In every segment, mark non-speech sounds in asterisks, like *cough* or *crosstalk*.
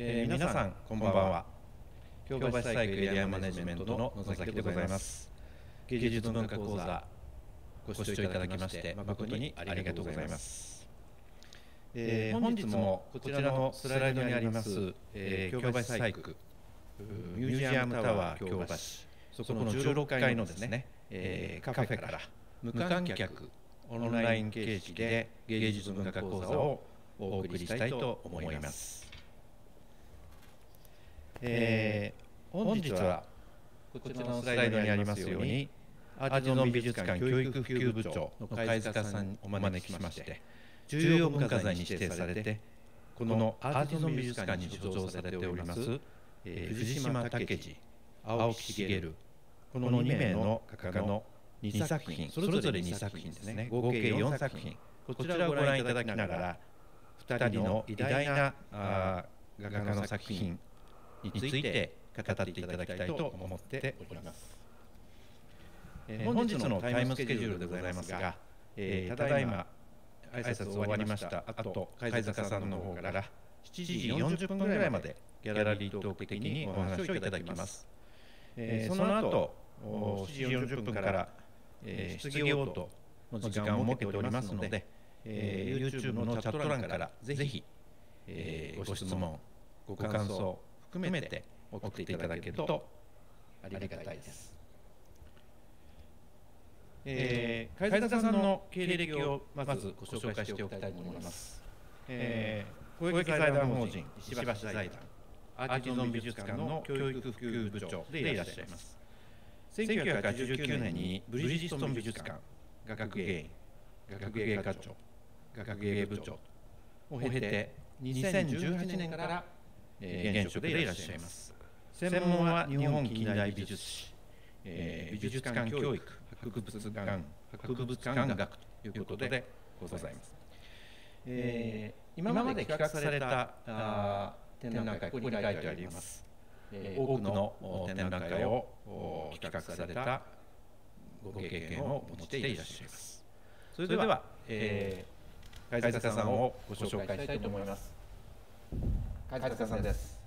えー、皆さんこんばんは京橋サイクエリアマネジメントの野崎でございます芸術文化講座ご視聴いただきまして誠にありがとうございます、えー、本日もこちらのスライドにあります、えー、京橋サイクミュージアムタワー京橋そこの16階のですね、えー、カフェから無観客オンライン形式で芸術文化講座をお送りしたいと思います。えー、本日はこちらのスライドにありますようにアーティゾン美術館教育普及部長の貝塚さんにお招きしまして重要文化財に指定されてこのアーティゾン美術館に所蔵されております、えー、藤島武二青木茂この2名の画家の2作品それぞれ2作品ですね合計4作品こちらをご覧いただきながら2人の偉大な画家の作品について語っていただきたいと思っております。え本日のタイムスケジュールでございますが、えただいま挨拶終わりましたあと貝坂さんの方から7時40分ぐらいまでギャラリートーク的にお話をいただきます。えその後7時40分から、え質疑応答の時間を設けておりますので、えー、YouTube のチャット欄からぜひ、えご質問、ご感想、含めて送っていただけるとありがたいです。え海田さんの経歴をまずご紹介しておきたいと思います。えー、小池財団法人石橋財団アーティゾン美術館の教育普及部長でいらっしゃいます。1989年にブリヂストン美術館学芸員学芸課長学芸部長を経て2018年からえ現職でいらっしゃいます専門は日本近代美術史、えー、美術館教育博物館博物館学ということでございます、えー、今まで企画されたあ展覧会ここに書いてあります、えー、多くの展覧会を企画されたご経験を持っていらっしゃいますそれでは、えー、貝坂さんをご紹介したいと思います。梶塚さんです、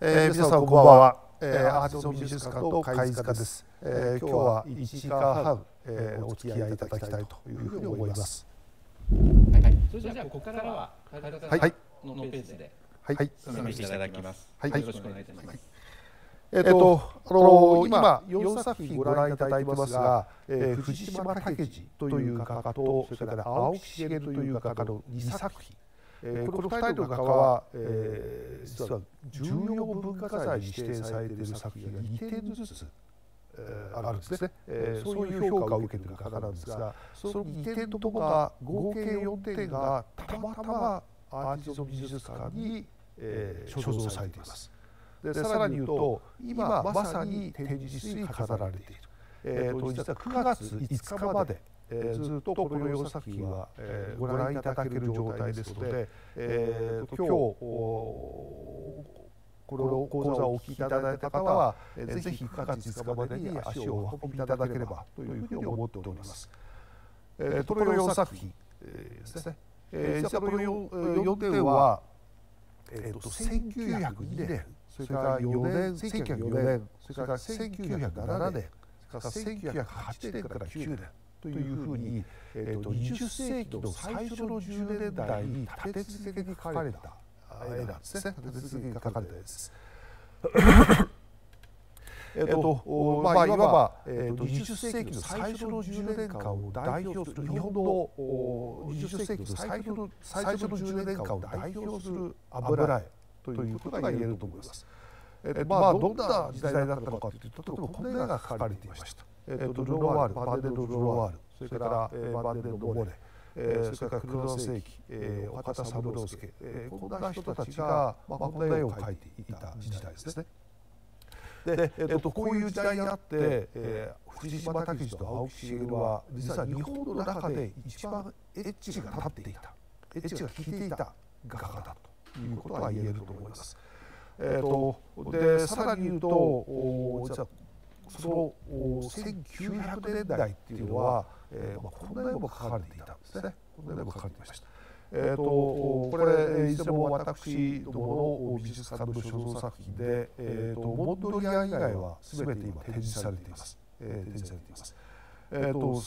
えー、皆さんこんばんは、えー、アーティスト美術館と貝塚です、えー、今日は1時間半、えー、お付き合いいただきたいというふうに思います、はい、はい、それじゃあここからは貝塚さんのページではい、はい、進めていただきます、はい、よろしくお願いいたします、はいえっ、ー、と、あのー、今4作品ご覧いただいてますが、えー、藤島武という画家とそれから青木茂という画家の2作品えこの2人の画家は、えー、実は重要文化財に指定されている作品が2点ずつ、えー、あるんですね、えー、そういう評価を受けている画家なんですがその2点とこ合計4点がたまたまアーティゾン美術館に、えー、所蔵されています。でさらに言うと今まさに展示室に飾られている、えー、と実は9月5日までえー、ずっとこの4作品は、えー、ご覧いただける状態ですので、えー、今日この講座をお聞きいただいた方は、えー、ぜひ9月5日までに足をお運びいただければというふうに思っております。えー、トロヨ作品、えー、ですね。えー、実はこの 4, 4点は、えーと、と1902年それから4年1904年それから1907年それから1908年から9年というふうに、えーと、20世紀の最初の10年代に立て続けに描かれた絵なんですね立て続けに描かれた絵です。えっとまあ、いわば、えっと20世紀の最初の10年間を代表する日本の20世紀の最初の最初の10年間を代表する油絵ということが言えると思います。えっとまあ、どんな時代だったのかというと例えばこの絵が描かれていました。えっとルロワール、バンデド・ドロワール、それから、えー、バンデド・モレ、えー、それから黒の世紀、えー、岡田三郎介、えー、こんな人たちが、まあ、この絵を描いていた時代ですね。で、えっと、こういう時代になって、えー、藤島武史と青木茂は実は日本の中で一番エッジが立っていたエッジが効いていた画家だということが言えると思います。えー、っとでさらに言うとじゃその1900年代っていうのは、えーまあ、こんなにも書かれていたんですねこんなにも書かれていました。えーと、これいずれも私どもの美術館の所蔵作品で、えーと、とモンドリアン以外は全て今展示されています。えー、展示されています。えーと、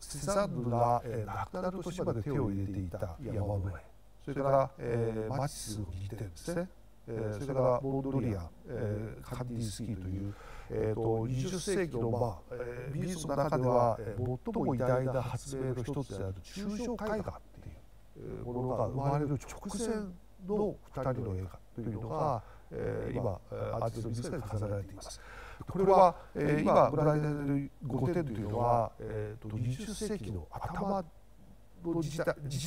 セザンヌが、えー、亡くなる年まで手を入れていた山越えそれから、えー、マチスの右手ですね、えー、それからモンドリアン、えー、カンディスキーというえーと、20世紀の、まあえー、美術の中では、えー、最も偉大な発明の一つである抽象絵画っていうものが生まれる直線の2人の映画というのが、えー、今アーティスト美術館で飾られています。これは、えー、今ご覧いただいている5点というのは、えーと、20世紀の頭の時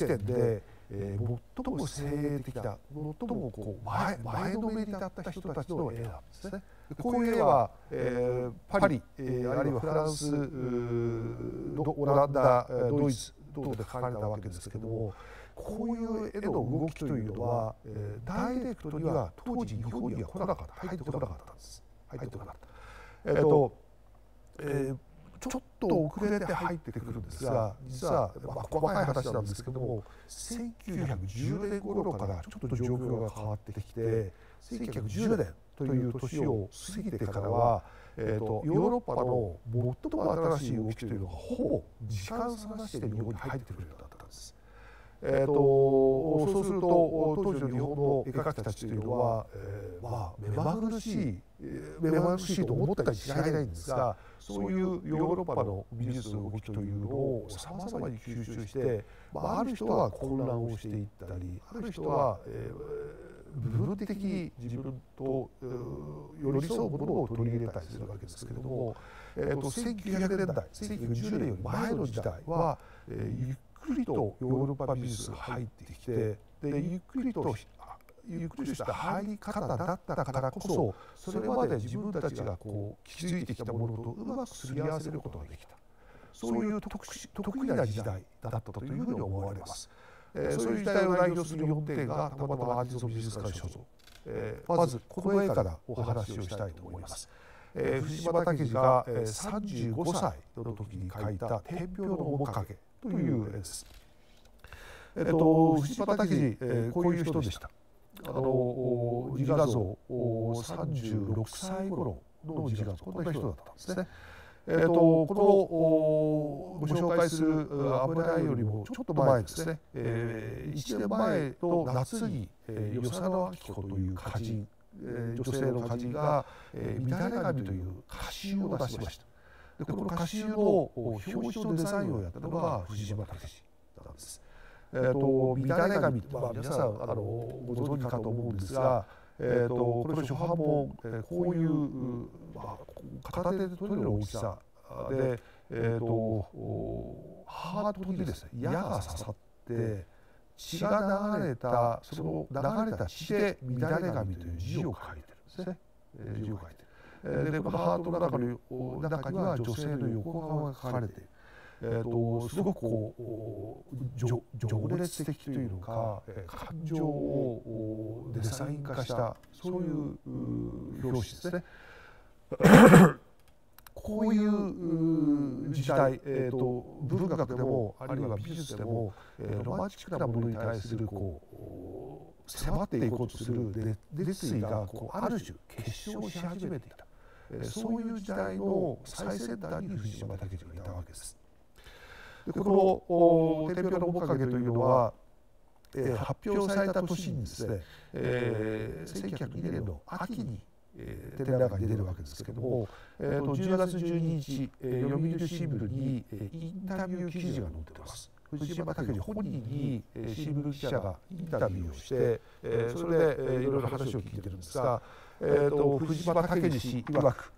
点で、えー、最も精鋭的な最もこう前前のめりだった人たちの映画なんですね。こういう絵は、えー、パリ、えー、あるいはフランスオランダドイツ等で描かれたわけですけどもこういう絵の動きというのは、えー、ダイレクトには当時日本には来なかった入ってこなかったんです入ってこなかった。えーとえーちょっと遅れて入ってくるんですが実は、まあ、細かい話なんですけども1910年頃からちょっと状況が変わってきて1910年という年を過ぎてからは、えーと、ヨーロッパの最も新しい動きというのがほぼ時間差なしで日本に入ってくるようになったんです。えーと、そうすると当時の日本の絵描きたちというのは、えー、まあ目まぐるしい目まぐるしいと思ったりしないんですがそういうヨーロッパの美術の動きというのをさまざまに吸収して、まあ、ある人は混乱をしていったりある人は、えー部分的自分と寄り添うものを取り入れたりするわけですけれども、えと1900年代1910年より前の時代は、えゆっくりとヨーロッパ美術が入ってきてでゆっくりとゆっくりした入り方だったからこそそれまで自分たちがこう築いてきたものとうまくすり合わせることができたそういう特殊得意な時代だったというふうに思われます。えー、そういう時代を代表する4点がたまたまアーティスト美術館所蔵、えー、まずこの絵からお話をしたいと思います。えー、藤島武が、えー、35歳の時に書いた「天平の面影」という絵です。えっ、ー、と、藤島武、えー、こういう人でした。あの自画像36歳頃の自画像こんな人だったんですね。えーと、このおご紹介する油台よりもちょっと前ですね、えー、1年前と夏に、えー、与謝野明子という歌人、えー、女性の歌人が「えー、乱れ神」という歌集を出しましたでこの歌集の表紙のデザインをやったのが藤島武史なんです。えーと、と乱れ髪、まあ、皆さんあのご存知かと思うんですがえーと、これ初版もえこういう、まあ、片手で取れる大きさで、えーと、ハートにですね矢が刺さって血が流れたその流れた血で「乱れ髪」という字を書いてるんですね、え字を書いてる。でこのハートの中の中には女性の横顔が書かれている。えーと、すごくこう情熱的というのか感情をデザイン化したそういう表紙ですね。*coughs* こういう時代、えーと、と文学でもあるいは美術でも、えー、ロマンチックなものに対するこう迫っていこうとする熱意がこうある種結晶し始めていた、えー、そういう時代の最先端に藤島武がいたわけです。でこの天平の面影というのは、えー、発表された年にですね、えー、1902年の秋に、えー、展覧に出るわけですけども、えー、と10月12日、えー、読売新聞に、えー、インタビュー記事が載ってます。藤島武本人に新聞記者がインタビューをして、えー、それで、えいろいろ話を聞いてるんですが、えー、と藤島武氏曰く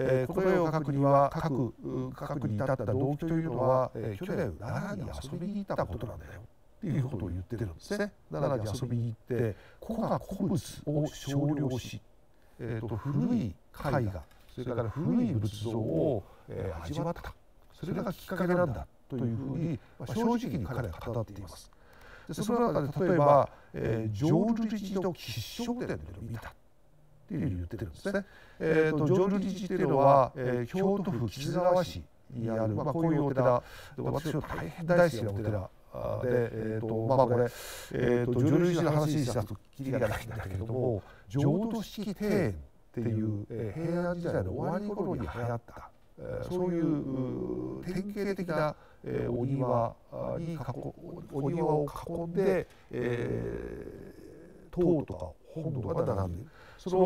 えー、これを各には各各国に至った動機というのは、えー、去年奈良に遊びに行ったことなんだよっていうことを言ってるんですね。奈良に遊びに行って古画古物を少量し、えーと、古い絵画それから古い仏像を、えー、味わったそれがきっかけなんだというふうに、まあ、正直に彼は語っています。でその中で例えば、えー、浄瑠璃寺の吉祥伝というのを見たっていうふうに言ってるんですね。えーと、とジョージというのは、えー、京都府木津川市にある、まあ、こういうお寺私は大変大好きなお寺で、えーとまあ、これ、えーと、と浄瑠璃師の話にしたときりがないんだけども浄土式庭園っていう、えー、平安時代の終わり頃に流行った、えー、そういう典型的な、えー、お庭に囲お庭を囲んで、えー、塔とか本とか並んでいる。その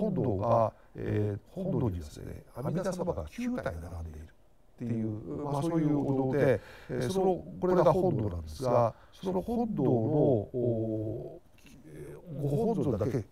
本堂が、えー、本堂にですね阿弥陀様が9体並んでいるっていう、まあ、そういうお堂で、えー、そのこれが本堂なんですがその本堂のご本尊だけ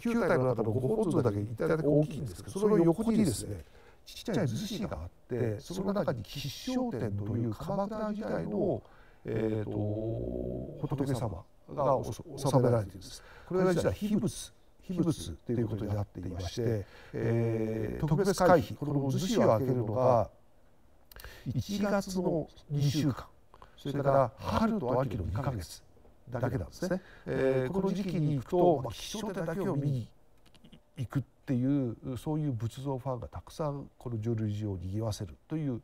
9体の中のご本尊だけ頂だけ大きいんですけどその横にですねちっちゃい厨子があってその中に吉祥天という鎌倉時代の、えーと、仏様が収められているんです。これは実は秘仏秘仏ということになっていまして、えー、特別会費この逗子を開けるのが1月の2週間それから春と秋の2か月だけなんですね。えー、この時期に行くと、まあ、気象点だけを見にいくっていうそういう仏像ファンがたくさんこの浄瑠璃寺をにぎわせるという、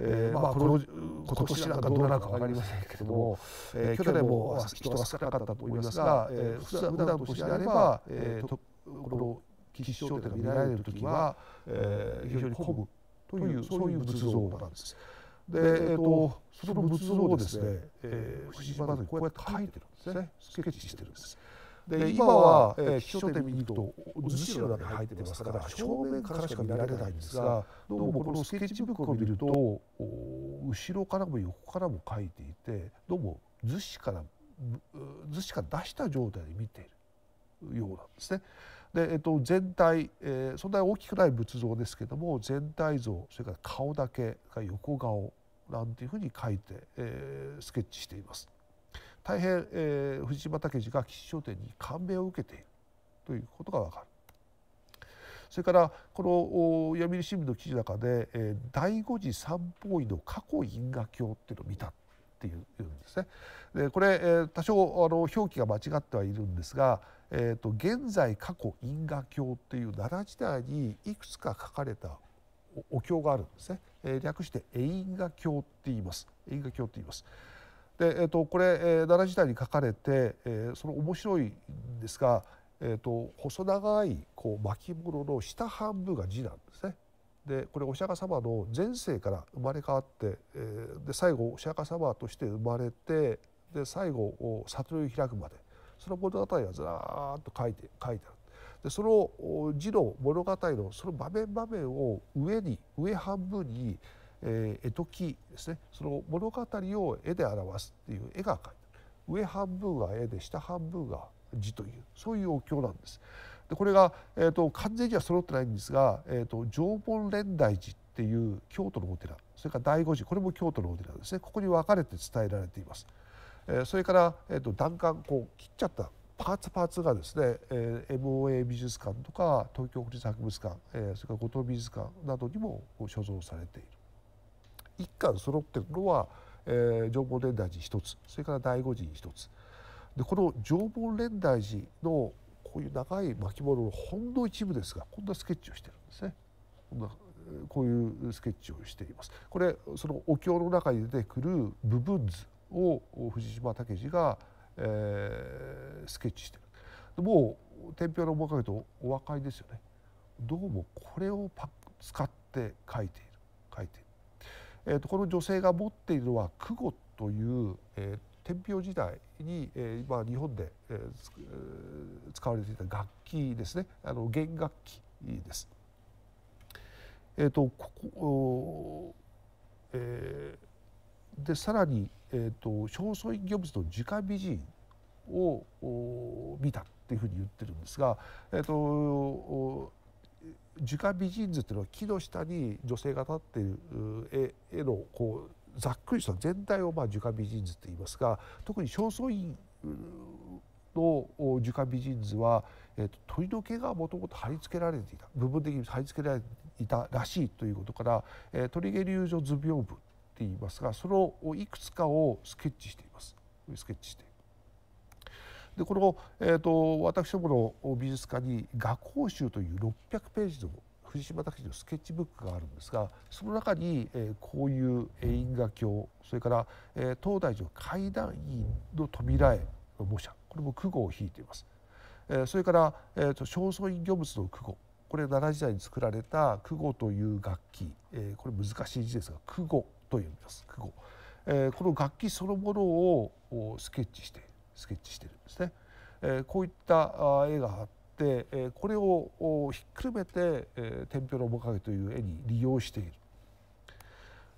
えーまあ、この今年なんかどうなるか分かりませんけども、えー、去年も人が少なかったと思いますが、えー、普段としてあれば、えー、とこの吉祥天が見られる時は、えー、非常に混むというそういう仏像なんです。で、えー、とその仏像をですね、えー、藤島さにこうやって書いてるんですねスケッチしてるんです。で今は、えー、気象点見に行くと図紙の中に入ってますから正面からしか見られないんですがどうもこのスケッチブックを見ると後ろからも横からも書いていてどうも図紙から図紙から出した状態で見ているようなんですね。でえっと、全体、えー、そんなに大きくない仏像ですけども全体像それから顔だけが横顔なんていうふうに書いて、えー、スケッチしています。大変、えー、藤島武二が吉祥天に感銘を受けているということがわかる。それからこの読売新聞の記事の中で、えー、第五次三方位の過去因果教っていうのを見たっていうんですね。でこれ、えー、多少あの表記が間違ってはいるんですが、えーと、現在過去因果教っていう奈良時代にいくつか書かれたお経があるんですね、えー、略して「因果教って言います因果教って言います。で、えーと、これ、えー、奈良時代に書かれて、えー、その面白いんですが、えーと、細長いこう巻物の下半分が字なんですね。でこれお釈迦様の前世から生まれ変わって、えー、で最後お釈迦様として生まれてで最後悟りを開くまでその物語がずらっと書いて書いてある。でその字の物語のその場面場面を上に上半分にえー、絵時ですねその物語を絵で表すっていう絵が描いて上半分が絵で下半分が字というそういうお経なんです。でこれが、えーと、完全には揃ってないんですが、えーと、縄文連台寺っていう京都のお寺それから醍醐寺これも京都のお寺ですねここに分かれて伝えられています。えー、それから、えーと、と弾丸こう切っちゃったパーツパーツがですね、えー、MOA 美術館とか東京国立博物館、えー、それから五島美術館などにも所蔵されている。一貫揃ってるのは、えー、縄文連大寺一つそれから第五寺一つでこの縄文連大寺のこういう長い巻物のほんの一部ですがこんなスケッチをしてるんですね。こんなこういうスケッチをしています。これそのお経の中に出てくる部分図を藤島武が、えー、スケッチしてる。もう天平の面影とお分かりですよね。どうもこれをパ使って書いている書いている。えー、とこの女性が持っているのは久保」という、えー、天平時代に、えーまあ、日本で、えー、使われていた楽器ですねあの弦楽器です。えーと、とここ、えー、でさらに、えーと、正倉院行物の直美人を見たっていうふうに言ってるんですが、えーと、と樹下美人図っていうのは木の下に女性が立っている絵のこうざっくりした全体をまあ樹下美人図と言いますが特に正倉院の樹下美人図は、えー、と鳥の毛がもともと貼り付けられていた部分的に貼り付けられていたらしいということから、えー、鳥毛流女図屏風って言いますがそのいくつかをスケッチしていますスケッチしてでこの、えーと、私どもの美術館に「画講集」という600ページの藤島拓司のスケッチブックがあるんですがその中に、えー、こういう因果経それから、えー、東大寺の階段院の扉絵の模写これも句号を引いています。えー、それから、えーと、正倉院御物の句号これ奈良時代に作られた句号という楽器、えー、これ難しい字ですが句号と読みます句号、えー、この楽器そのものをスケッチしてスケッチしてるんですね。えー、こういった絵があって、えー、これをひっくるめて「えー、天平の面影」という絵に利用している。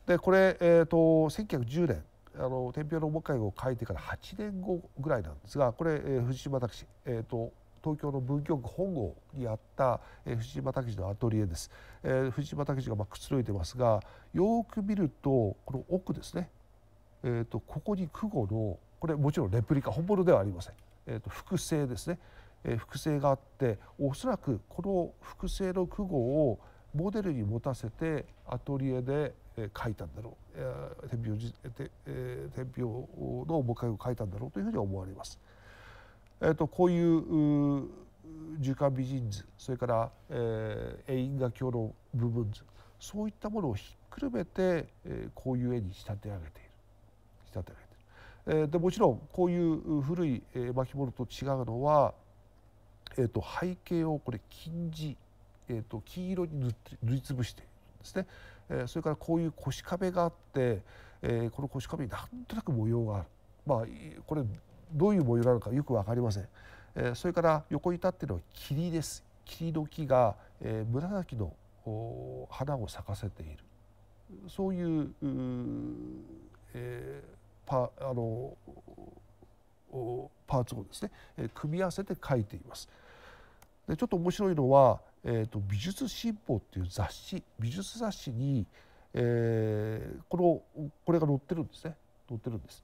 でこれ、えーと、と1910年あの天平の面影を描いてから8年後ぐらいなんですがこれ、えー、藤島拓司、えーと、東京の文京区本郷にあった、えー、藤島拓司のアトリエです、えー、藤島拓司がまあくつろいでますがよく見るとこの奥ですね、えーとここに久保のこれもちろんレプリカ本物ではありません、えーと、複製ですね、えー、複製があっておそらくこの複製の句号をモデルに持たせてアトリエで書いたんだろう、えー、天平じて、えー、天平の面影を書いたんだろうというふうに思われます。えーと、こういうう儒家美人図それから、えー、永遠画教の部分図そういったものをひっくるめて、えー、こういう絵に仕立て上げている仕立て上げている。えでもちろんこういう古い巻物と違うのは、えー、と背景をこれ金地、えー、と黄色に塗塗りつぶしているんですね、えそれからこういう腰壁があって、えこの腰壁になんとなく模様があるまあこれどういう模様なのかよく分かりません、えそれから横に立ってるのは霧です霧の木が、え紫の花を咲かせているそういう、えーパあのパーツをですね、組み合わせて書いています。でちょっと面白いのは、えーと「美術新報」っていう雑誌美術雑誌に、えー、このこれが載ってるんですね載ってるんです。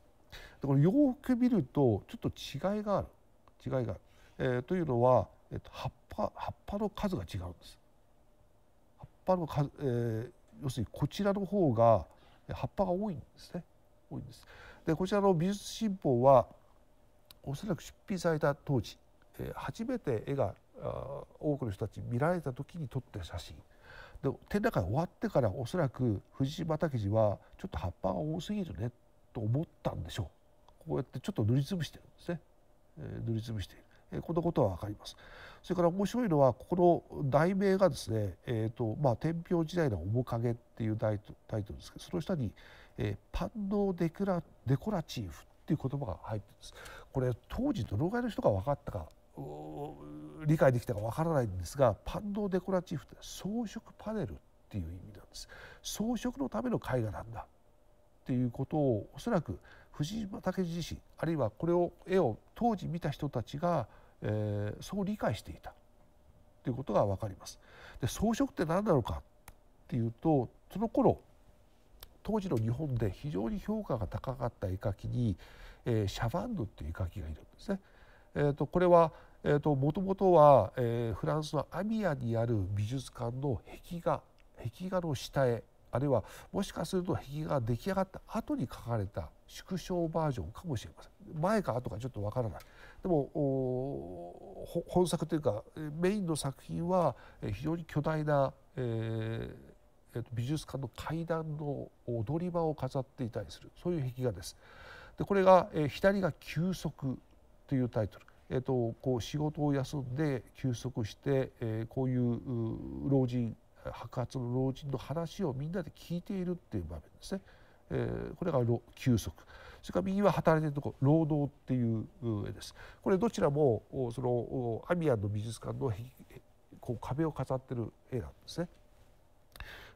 でこれよく見るとちょっと違いがある違いがある。えー、というのは、えーと、と葉っぱ葉っぱの数が違うんです。葉っぱの数、えー、要するにこちらの方が葉っぱが多いんですね多いんです。でこちらの美術新報はおそらく出品された当時、え初めて絵が多くの人たち見られた時に撮った写真で展覧会終わってからおそらく藤島武次はちょっと葉っぱが多すぎるねと思ったんでしょうこうやってちょっと塗りつぶしてるんですね、え塗りつぶしている、えこんなことは分かりますそれから面白いのはここの題名がですね「えーとまあ、天平時代の面影」っていうタイトルですけどその下に「えー、パンドデクラデコラチーフっていう言葉が入ってるんですこれ当時どのぐらいの人が分かったか理解できたか分からないんですがパンドデコラチーフって装飾パネルっていう意味なんです装飾のための絵画なんだっていうことをおそらく藤島武自身あるいはこれを絵を当時見た人たちが、えー、そう理解していたということが分かります。で装飾って何なのかっていうとその頃当時の日本で非常に評価が高かった絵描きに、えー、シャヴァンヌっていう絵描きがいるんですね。えーと、これはも、えーと、もとは、えー、フランスのアミアにある美術館の壁画壁画の下絵あるいはもしかすると壁画が出来上がった後に描かれた縮小バージョンかもしれません前か後かちょっとわからないでも本作というかメインの作品は非常に巨大な、えー、えー、と美術館の階段の踊り場を飾っていたりするそういう壁画です。でこれが、えー、左が休息というタイトル。えー、とこう仕事を休んで休息して、えー、こういう老人白髪の老人の話をみんなで聞いているっていう場面ですね。えー、これが休息それから右は働いているところ労働っていう絵ですこれどちらもそのアミアンの美術館のこう壁を飾ってる絵なんですね。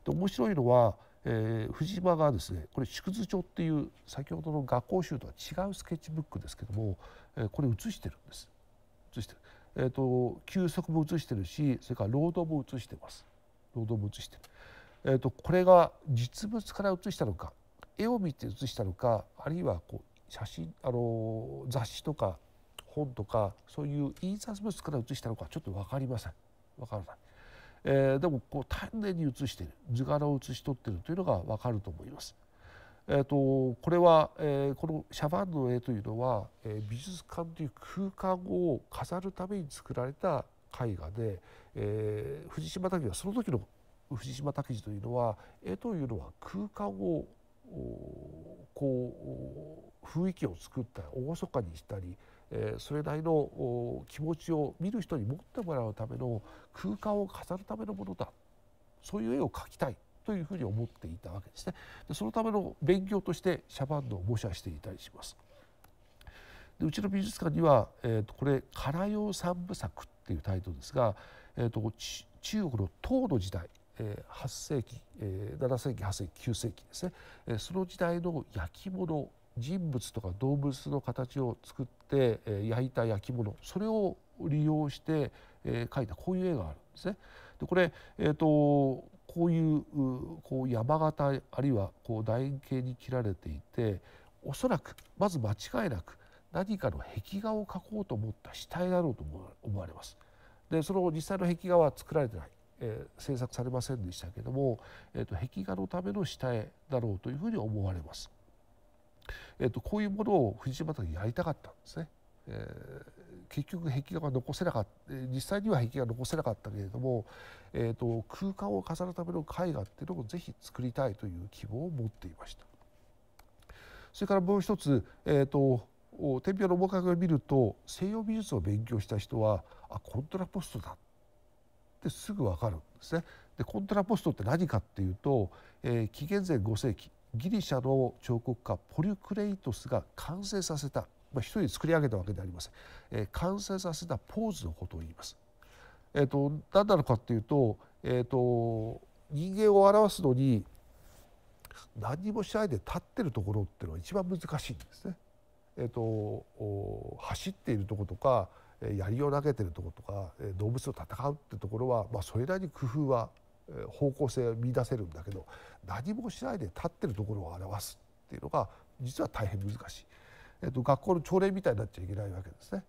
で面白いのは、えー、藤島がですねこれ縮図帳っていう先ほどの学校集とは違うスケッチブックですけども、えー、これ写してるんです。写してる。えーと、休息も写してるしそれから労働も写してます。労働も写してる。えーと、これが実物から写したのか絵を見て写したのかあるいはこう写真あの雑誌とか本とかそういう印刷物から写したのかちょっと分かりません。分からない。えー、でもこう丹念に写している図柄を写し取っているというのが分かると思います。えーと、これは、えー、このシャバンの絵というのは、えー、美術館という空間を飾るために作られた絵画で、えー、藤島武はその時の藤島武司というのは絵というのは空間をこう雰囲気を作ったり厳かにしたりえそれなりの気持ちを見る人に持ってもらうための空間を飾るためのものだそういう絵を描きたいというふうに思っていたわけですね。でそのための勉強としてシャバンドを模写していたりします。でうちの美術館には、えーと、これ「唐用三部作」っていうタイトルですが、えーと、中国の唐の時代、えー、8世紀、えー、7世紀8世紀9世紀ですね、えー、その時代の焼き物人物とか動物の形を作っって焼いた焼き物それを利用して描いたこういう絵があるんですね。でこれ、えーと、こういうこう山形あるいはこう楕円形に切られていておそらくまず間違いなく何かの壁画を描こうと思った死体だろうと思われます。でその実際の壁画は作られてない、えー、制作されませんでしたけども、えーと、と壁画のための下絵だろうというふうに思われます。えーと、こういうものを藤島拓やりたかったんですね。えー、結局壁画が残せなかった実際には壁画が残せなかったけれども、えーと、空間を飾るための絵画っていうのをぜひ作りたいという希望を持っていました。それからもう一つ、えーと、と天平の面影を見ると西洋美術を勉強した人はあコントラポストだってすぐ分かるんですね。でコントラポストって何かっていうと、えー、紀元前5世紀ギリシャの彫刻家ポリュクレイトスが完成させた、まあ、一人で作り上げたわけではありません、えー、完成させたポーズのことを言います。えーと、何なのかっていうと,、えーと、人間を表すのに何にもしないで立ってるところっていうのは一番難しいんですね。えーと、走っているとことか槍を投げてるとことか動物と戦うってところは、まあ、それなりに工夫は方向性を見出せるんだけど何もしないで立ってるところを表すっていうのが実は大変難しい、えーと、学校の朝礼みたいになっちゃいけないわけですね。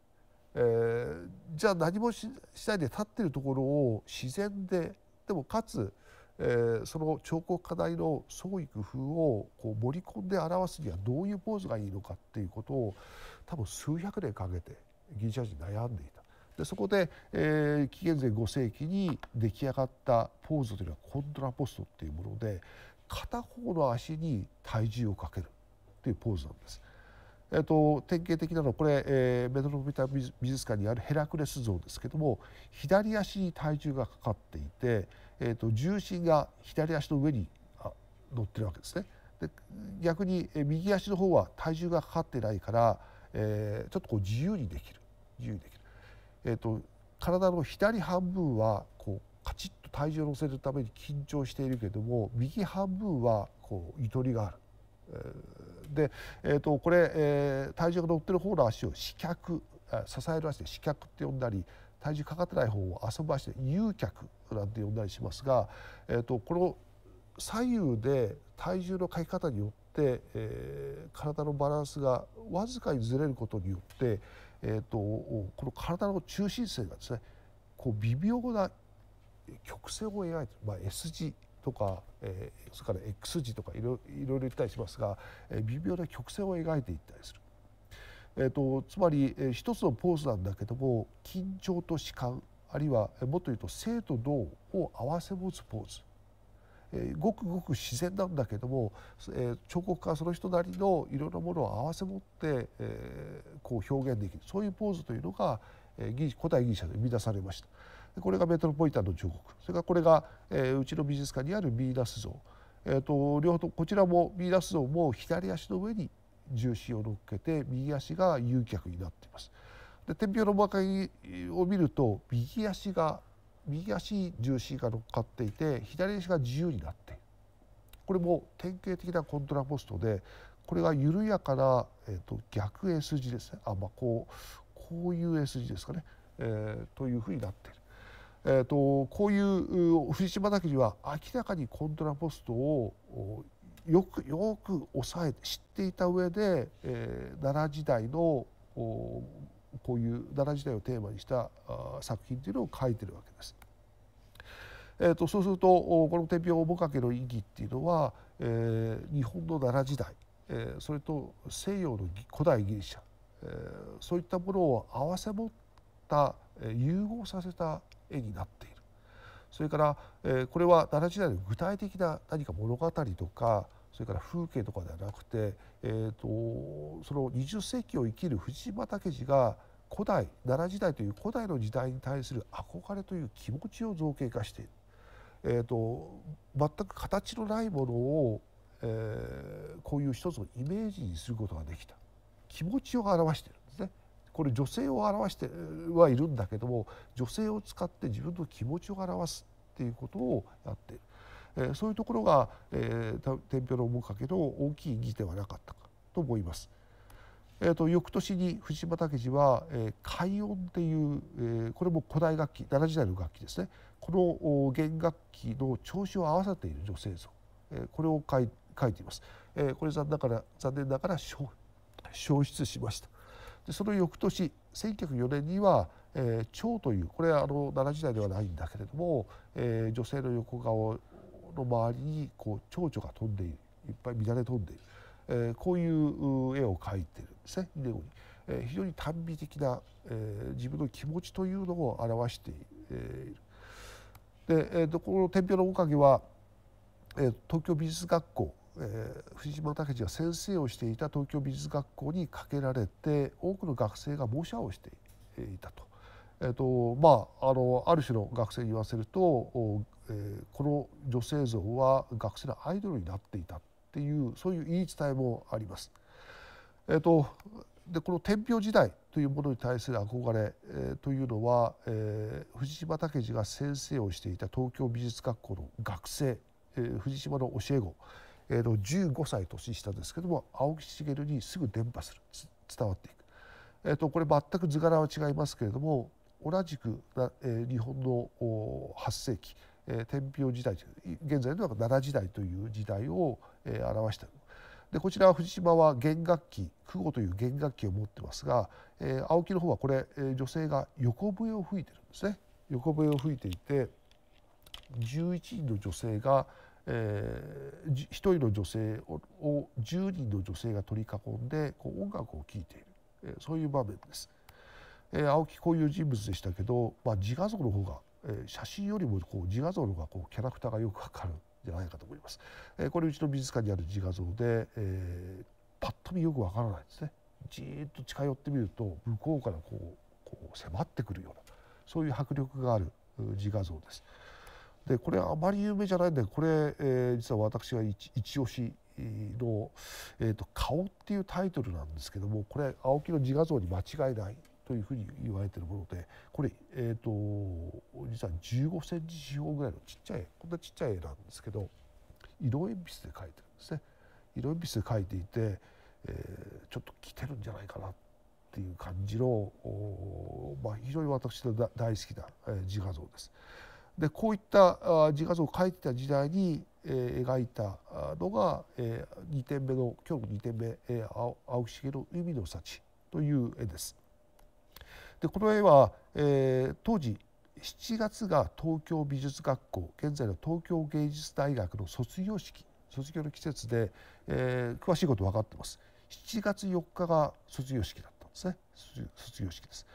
えー、じゃあ何もしないで立ってるところを自然ででもかつ、えー、その彫刻課題の創意工夫をこう盛り込んで表すにはどういうポーズがいいのかっていうことを多分数百年かけてギリシャ人悩んでいた。でそこで、えー、紀元前5世紀に出来上がったポーズというのはコントラポストっていうもので片方の足に体重をかけるっていうポーズなんです。えーと、典型的なのはこれ、えー、メトロポタン美術館にあるヘラクレス像ですけども左足に体重がかかっていて、えーと、重心が左足の上にあ乗ってるわけですね。で逆に、えー、右足の方は体重がかかってないから、えー、ちょっとこう自由にできる自由にできる。えーと、体の左半分はこうカチッと体重を乗せるために緊張しているけども右半分はこうゆとりがある。で、えーと、これ、えー、体重が乗ってる方の足を四脚支える足で四脚って呼んだり体重かかってない方を遊ぶ足で遊脚なんて呼んだりしますが、えーと、とこの左右で体重のかけ方によって、えー、体のバランスがわずかにずれることによってえーと、この体の中心線がですねこう微妙な曲線を描いてまあ、S 字とか、えー、それから X 字とかいろいろ言ったりしますが、えー、微妙な曲線を描いていったりする。えーと、つまり、えー、一つのポーズなんだけども緊張と弛緩あるいはもっと言うと正と動を合わせ持つポーズえごくごく自然なんだけども、え彫刻家はその人なりのいろんなものを併せ持って、えこう表現できるそういうポーズというのが、え古代ギリシャで生み出されました。これがメトロポリタンの彫刻それからこれが、えうちの美術館にあるビーナス像、えーと、両方こちらもビーナス像も左足の上に重心を乗っけて右足が誘脚になっています。で天平の魔界を見ると右足が右足重心が乗っかっていて左足が自由になっているこれも典型的なコントラポストでこれが緩やかな、えーと、逆 S 字ですねあ、まあ、こうこういう S 字ですかね、えー、というふうになっている。えーと、とこういう藤島岳には明らかにコントラポストをよくよく抑えて知っていた上で、えー、奈良時代のこういう奈良時代をテーマにした作品というのを書いてるわけです。えーと、そうするとこの「天平面影の意義」っていうのは、えー、日本の奈良時代、えー、それと西洋の古代ギリシャ、えー、そういったものを併せ持った、えー、融合させた絵になっている。それから、えー、これは奈良時代の具体的な何か物語とかそれから風景とかではなくて、えーと、その20世紀を生きる藤島武史が古代奈良時代という古代の時代に対する憧れという気持ちを造形化している、えーと、と全く形のないものを、えー、こういう一つのイメージにすることができた気持ちを表しているんですね。これ女性を表してはいるんだけども女性を使って自分の気持ちを表すっていうことをやっている。えー、そういうところが、えー、天平の面影の大きい義ではなかったかと思います。えーと、翌年に藤島武次は「えー、海音」っていう、えー、これも古代楽器奈良時代の楽器ですねこの弦楽器の調子を合わせている女性像、えー、これを書い書いています。えー、これ残念ながら残念ながら消失しました。でその翌年1904年には「えー、蝶」というこれはあの奈良時代ではないんだけれども、えー、女性の横顔の周りにこう蝶々が飛んでいるいっぱい乱れ飛んでいる、えー、こういう絵を描いてるんですねネオに、えー、非常に短美的な、えー、自分の気持ちというのを表している。で、えー、この「天平のおかげは」えー、東京美術学校、えー、藤島武が先生をしていた東京美術学校にかけられて多くの学生が模写をしていたと。えっとまあ、あのある種の学生に言わせると、えー、この女性像は学生のアイドルになっていたっていうそういう言い伝えもあります。えっと、でこの天平時代というものに対する憧れ、えー、というのは、えー、藤島武二が先生をしていた東京美術学校の学生、えー、藤島の教え子、えー、の15歳年下ですけども青木茂にすぐ伝播する伝わっていく、えーとこれ全く図柄は違いますけれども同じく、え日本の8世紀、え天平時代現在の奈良時代という時代を、え表しているでこちら藤島は弦楽器久保という弦楽器を持ってますが、え青木の方はこれ、え女性が横笛を吹いてるんですね横笛を吹いていて11人の女性が、え1人の女性を10人の女性が取り囲んでこう音楽を聴いている、えそういう場面です。えー、青木こういう人物でしたけど、まあ、自画像の方が、えー、写真よりもこう自画像の方がこうキャラクターがよくわかるんじゃないかと思います。えー、これうちの美術館にある自画像で、えー、パッと見よくわからないですね。じーっと近寄ってみると向こうからこうこう迫ってくるようなそういう迫力がある自画像です。でこれあまり有名じゃないんでこれ、えー、実は私が一一押しの、えーと「顔」っていうタイトルなんですけどもこれ青木の自画像に間違いないというふうに言われているものでこれ、えーと、実は15センチ四方ぐらいのちっちゃいこんなちっちゃい絵なんですけど色鉛筆で描いてるんですね。色鉛筆で描いていて、えー、ちょっときてるんじゃないかなっていう感じの、お、まあ、非常に私の大好きな、えー、自画像です。でこういったあ自画像を描いてた時代に、えー、描いたのが、えー、2点目の今日の2点目、えー、青木茂の海の幸という絵です。でこの絵は、えー、当時7月が東京美術学校現在の東京芸術大学の卒業式卒業の季節で、えー、詳しいこと分かってます7月4日が卒業式だったんですね卒業式です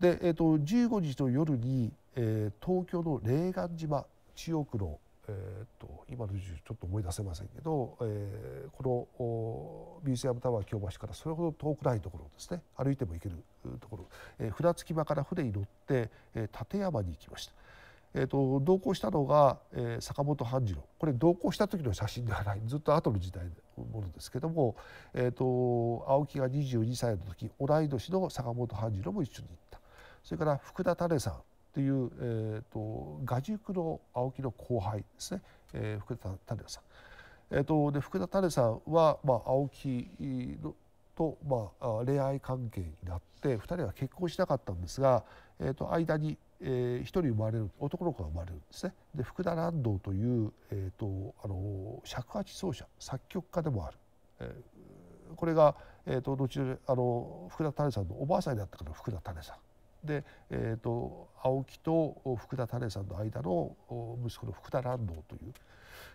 で、えーと、と15日の夜に、えー、東京の霊岸島中央区のえー、っと今の住ちょっと思い出せませんけど、えー、このミュージアムタワー京橋からそれほど遠くないところですね歩いても行けるところ、えー、船着き場から船に乗って、えー、立山に行きました。えーと、同行したのが、えー、坂本半次郎これ同行した時の写真ではないずっと後の時代のものですけども、えーと、と青木が22歳の時同い年の坂本半次郎も一緒に行ったそれから福田種さんという、えーと、と画塾の青木の後輩ですね、えー、福田種さん。えーと、で福田種さんは、まあ、青木のと、まあ、恋愛関係になって2人は結婚しなかったんですが、えーと、間に、えー、1人生まれる男の子が生まれるんですね。で福田蘭道という、えー、とあの尺八奏者作曲家でもある。えー、これが、えー、と後あの福田種さんのおばあさんになったから福田種さん。で、えーと、青木と福田種さんの間の息子の福田蘭道という、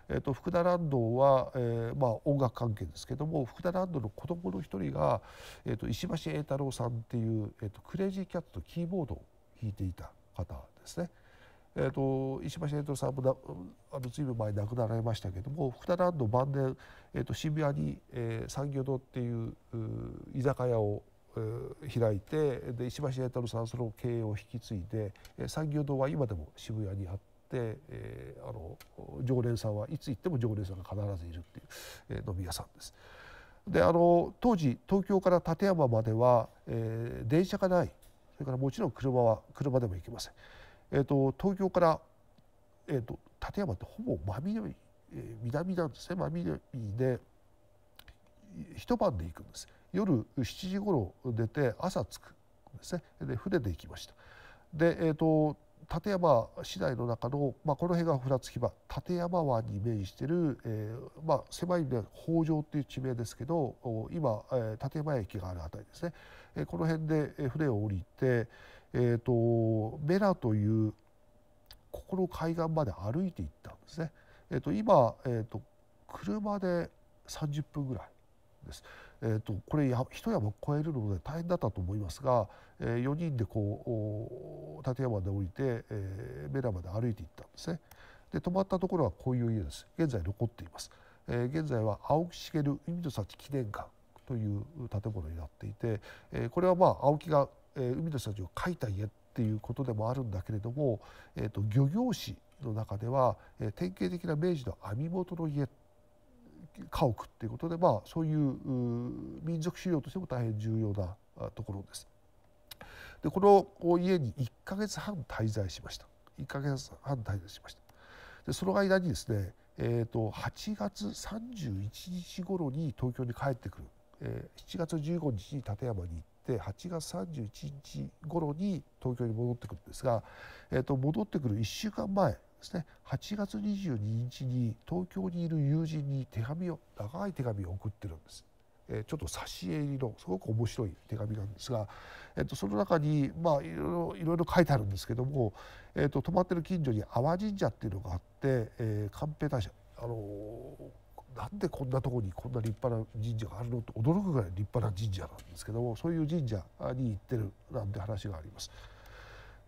えーと、福田蘭道は、えー、まあ、音楽関係ですけども福田蘭道の子供の一人が、えーと、石橋栄太郎さんっていう、えー、とクレイジーキャットとキーボードを弾いていた方ですね。えー、と石橋栄太郎さんもあの随分前亡くなられましたけども福田蘭道晩年、えー、と渋谷に、えー、産業堂っていう居酒屋を開いてで石橋栄太郎さんその経営を引き継いで産業堂は今でも渋谷にあって、えー、あの常連さんはいつ行っても常連さんが必ずいるっていう、えー、飲み屋さんです。であの当時東京から立山までは、えー、電車がないそれからもちろん車は車でも行けません。えーと、東京から、えーと、と立山ってほぼ真南,、えー、南なんですね真南で一晩で行くんです。夜7時頃出て朝着くですねで船で行きました。で、えーと、立山市内の中の、まあ、この辺がふらつき場立山湾に面している、えー、まあ、狭いんで北条っていう地名ですけど今、立山駅がある辺りですね、この辺で船を降りて、えーと、メラというここの海岸まで歩いていったんですね。えーと今、えー、と車で30分ぐらいです。えーと、これや一山超えるので大変だったと思いますが、えー、4人でこう立山で降りて、えー、メラまで歩いていったんですね。で泊まったところはこういう家です現在残っています、えー、現在は青木茂海の幸記念館という建物になっていて、えー、これはまあ青木が、えー、海の幸を描いた家っていうことでもあるんだけれども、えーと、漁業史の中では、えー、典型的な明治の網元の家家屋っていうことで、まあ、そういう民族資料としても大変重要なところです。でこの家に1ヶ月半滞在しました1ヶ月半滞在しましたでその間にですね、えーと、8月31日頃に東京に帰ってくる、えー、7月15日に立山に行って8月31日頃に東京に戻ってくるんですが、えーと、と戻ってくる1週間前そして8月22日に東京にいる友人に手紙を長い手紙を送ってるんです。えちょっと挿絵入りのすごく面白い手紙なんですが、えっと、その中に、まあ、いろいろ書いてあるんですけども、えっと、泊まってる近所に阿波神社っていうのがあって、えー、寛平大社、あのー、なんでこんなとこにこんな立派な神社があるのって驚くぐらい立派な神社なんですけどもそういう神社に行ってるなんて話があります。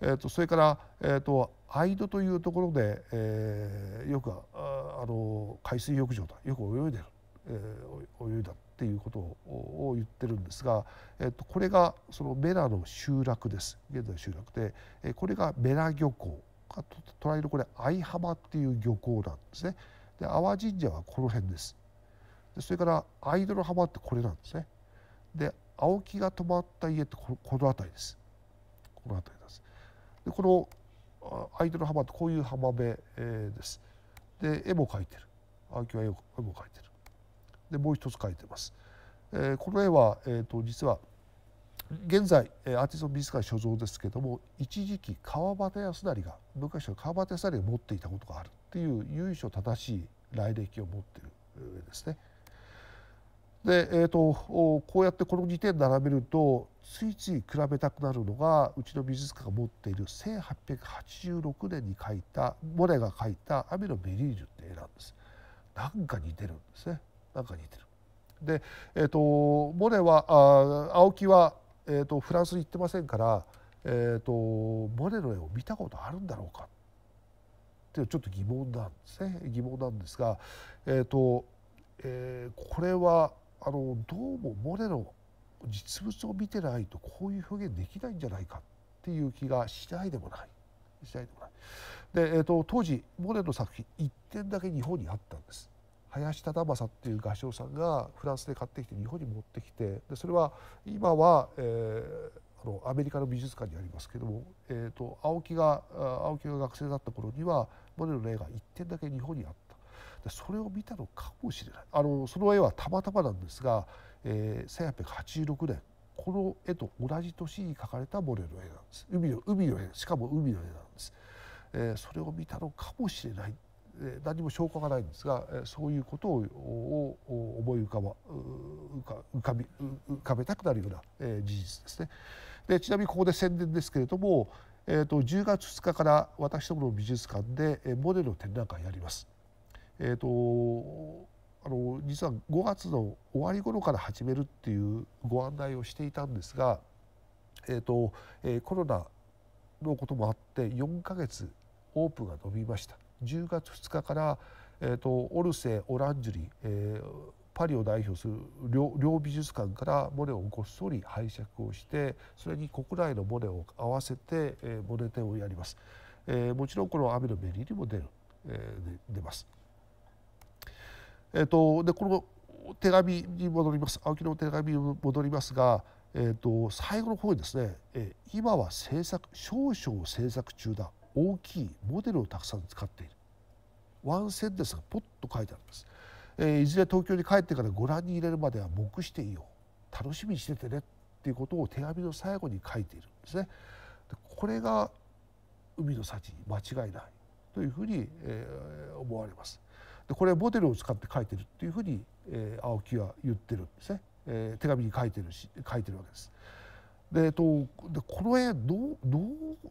えーと、それから、えーと、アイドというところで、えー、よくああの海水浴場だよく泳いでる、えー、泳いだっていうことを言ってるんですが、えーと、これがそのメラの集落です現在集落で、えー、これがメラ漁港が捉えるこれ相浜っていう漁港なんですね。で阿波神社はこの辺です。でそれからアイドの浜ってこれなんですね。で青木が泊まった家ってこの辺りです。この辺りです。でこの相手の浜ってこういう浜辺、えです。で絵も描いてる青木は絵も描いてる。でもう一つ描いてます。えー、この絵は、えーと、と実は現在アーティスト美術館所蔵ですけども一時期川端康成が昔の川端康成が持っていたことがあるっていう由緒正しい来歴を持っている絵ですね。で、えーと、とこうやってこの2点並べるとついつい比べたくなるのがうちの美術館が持っている1886年に描いたモネが描いた「雨のメリージュ」って絵なんです。なんか似てるんですね。なんか似てる。で、えーと、モネはあ青木は、えーと、とフランスに行ってませんから、えー、とモネの絵を見たことあるんだろうかっていうちょっと疑問なんですね疑問なんですが、えーとえー、これはあのどうもモネの実物を見てないとこういう表現できないんじゃないかっていう気がしないでもない。しないでもないで、えーと、当時モネの作品1点だけ日本にあったんです。林忠政っていう画商さんがフランスで買ってきて日本に持ってきてでそれは今は、えー、あのアメリカの美術館にありますけども、えーと、青木が青木が学生だった頃にはモネの例が1点だけ日本にあった。それを見たのかもしれないあのその絵はたまたまなんですが、えー、1886年この絵と同じ年に描かれたモネの絵なんです海の海の絵しかも海の絵なんです、えー、それを見たのかもしれない、えー、何も証拠がないんですが、えー、そういうことを思い浮かば浮かび浮かべたくなるような、えー、事実ですね。でちなみにここで宣伝ですけれども、えーと、と10月2日から私どもの美術館で、えー、モネの展覧会やります。えーと、あの実は5月の終わり頃から始めるっていうご案内をしていたんですが、えーとえー、コロナのこともあって4ヶ月オープンが伸びました10月2日から、えーと、オルセオランジュリ、えー、パリを代表する両美術館からモネをごっそり拝借をしてそれに国内のモネを合わせて、えー、モネ展をやります、えー、もちろんこの雨のメリにも出る、えー、出ますえーと、でこの手紙に戻ります青木の手紙に戻りますが、えーと、最後の方にですね、えー、今は制作少々制作中だ大きいモデルをたくさん使っているワンセンですスがポッと書いてあります、えー、いずれ東京に帰ってからご覧に入れるまでは黙していいよ楽しみにしててねっていうことを手紙の最後に書いているんですねこれが海の幸に間違いないというふうに、えー、思われますでこれはモデルを使って書いてるっていうふうに、えー、青木は言ってるんですね、えー、手紙に書いてるし書いてるわけです。で,、えっと、でこの絵どうどう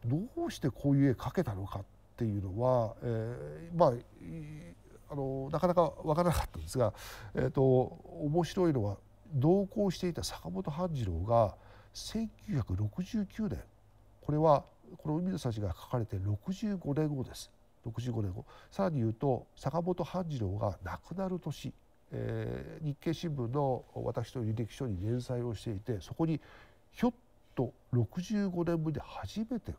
どうしてこういう絵描けたのかっていうのは、えー、まああのなかなか分からなかったんですが、えーと、面白いのは同行していた坂本半次郎が1969年これはこの海野さんが書かれて65年後です65年後さらに言うと坂本半次郎が亡くなる年、えー、日経新聞の私の履歴書に連載をしていてそこにひょっと65年ぶりで初めて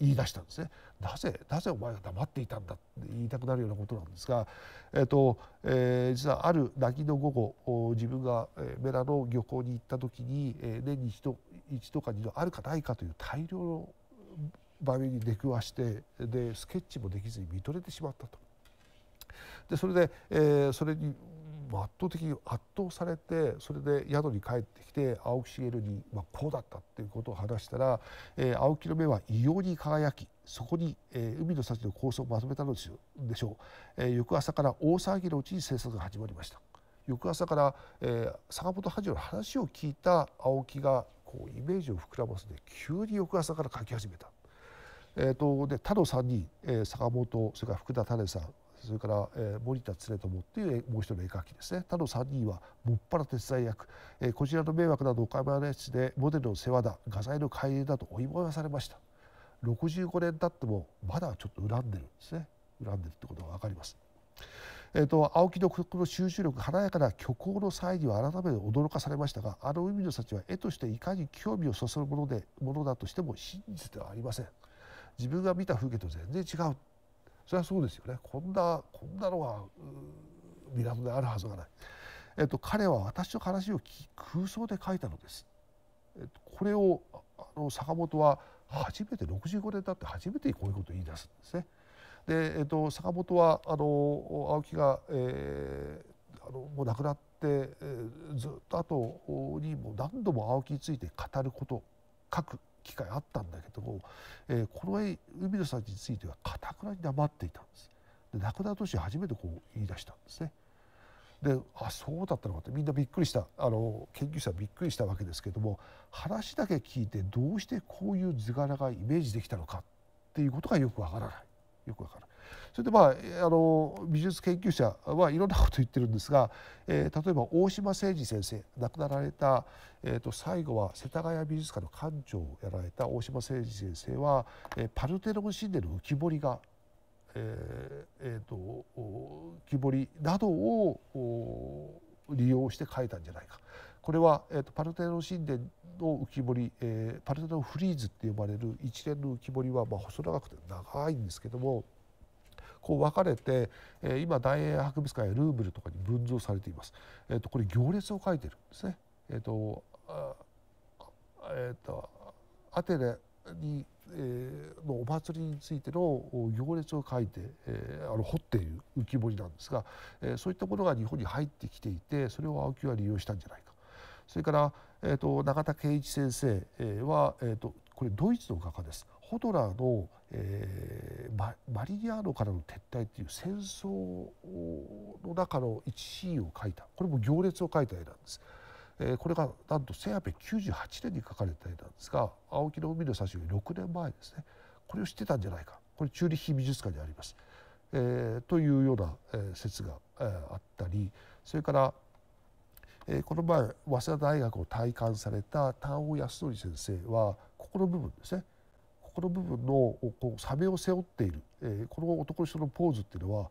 言い出したんですねなぜなぜお前が黙っていたんだって言いたくなるようなことなんですが、えーとえー、実はある凪の午後自分がメラの漁港に行った時に、えー、年に一度一度か二度あるかないかという大量の場面に出くわしてでスケッチもできずに見とれてしまったと。でそれで、えー、それに圧倒的に圧倒されてそれで宿に帰ってきて青木茂に、まあ、こうだったっていうことを話したら、えー、青木の目は異様に輝きそこに、えー、海の幸の構想をまとめたのでしょう、えー、翌朝から大騒ぎのうちに制作が始まりました翌朝から、えー、坂本八郎の話を聞いた青木がこうイメージを膨らませて急に翌朝から書き始めたえーと、で他の3人、えー、坂本それから福田種さんそれから、えー、森田常友っていうもう一人の絵描きですね他の3人はもっぱら手伝い役、えー、こちらの迷惑などお買いないでモデルの世話だ画材の改良だと追い回されました65年経ってもまだちょっと恨んでるんですね恨んでるってことが分かります。えーと、と青木の曲の集中力華やかな虚構の際には改めて驚かされましたがあの海の幸は絵としていかに興味をそそるものでものだとしても真実ではありません。自分が見た風景と全然違うそれはそうですよねこんなこんなのは港であるはずがない、えっと、彼は私の話を聞空想で書いたのです、えっと、これをあの坂本は初めて65年経って初めてこういうことを言い出すんですね。で、えっと、坂本はあの青木が、えー、あのもう亡くなって、えー、ずっと後にも何度も青木について語ること書く機会あったんだけども、えー、この海野さんについてはかたくなに黙っていたんです。で亡くなる年初めてこう言い出したんですね。であそうだったのかってみんなびっくりしたあの研究者はびっくりしたわけですけども話だけ聞いてどうしてこういう図柄がイメージできたのかっていうことがよくわからないよくわからない。それでまああの美術研究者はいろんなこと言ってるんですが、えー、例えば大島誠二先生亡くなられた、えー、と最後は世田谷美術館の館長をやられた大島誠二先生は、えー、パルテノン神殿の浮き彫りがえーえーと、浮き彫りなどを利用して書いたんじゃないかこれは、えーと、パルテノン神殿の浮き彫り、えー、パルテノンフリーズって呼ばれる一連の浮き彫りは、まあ、細長くて長いんですけどもこう分かれて、えー、今大英博物館やルーブルとかに分譲されています。えー、とこれ行列を書いてるんですね。えっ、ー、とえっ、ー、とアテネに、えー、のお祭りについての行列を書いて、えー、あの掘っている浮き彫りなんですが、えー、そういったものが日本に入ってきていてそれを青木は利用したんじゃないか。それから、えーと、永田圭一先生は、えーとこれドイツの画家ですホドラーの、えー、マバリリアーノからの撤退っていう戦争の中の一シーンを書いたこれも行列を書いた絵なんです。えー、これがなんと1898年に書かれた絵なんですが青木の海の幸が6年前ですねこれを知ってたんじゃないかこれチューリッヒ美術館にあります。えー、というような、えー、説が、えー、あったりそれから、えー、この前早稲田大学を退官された丹尾康則先生はここの部分ですねこの部分のこうサメを背負っている、えー、この男の人のポーズっていうのは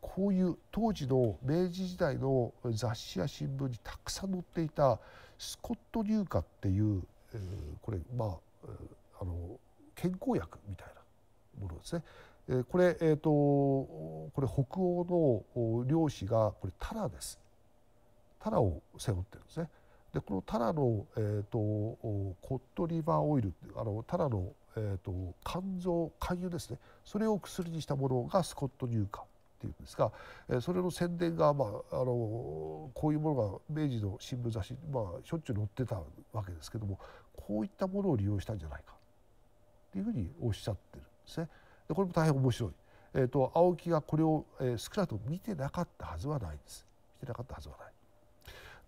こういう当時の明治時代の雑誌や新聞にたくさん載っていたスコット乳化っていう、えー、これまあ、あの健康薬みたいなものですね。えー、これえっ、ー、とこれ北欧の漁師がこれタラです。タラを背負ってるんですね。でこのタラの、えーと、とコットリバーオイルあのタラのえーと、肝臓肝油ですねそれを薬にしたものがスコット乳化っていうんですが、えー、それの宣伝が、まあ、あのこういうものが明治の新聞雑誌、まあ、しょっちゅう載ってたわけですけどもこういったものを利用したんじゃないかっていうふうにおっしゃってるんですね。でこれも大変面白い。えーと、青木がこれを、えー、少なくとも見てなかったはずはないんです。見てなかったはずはない。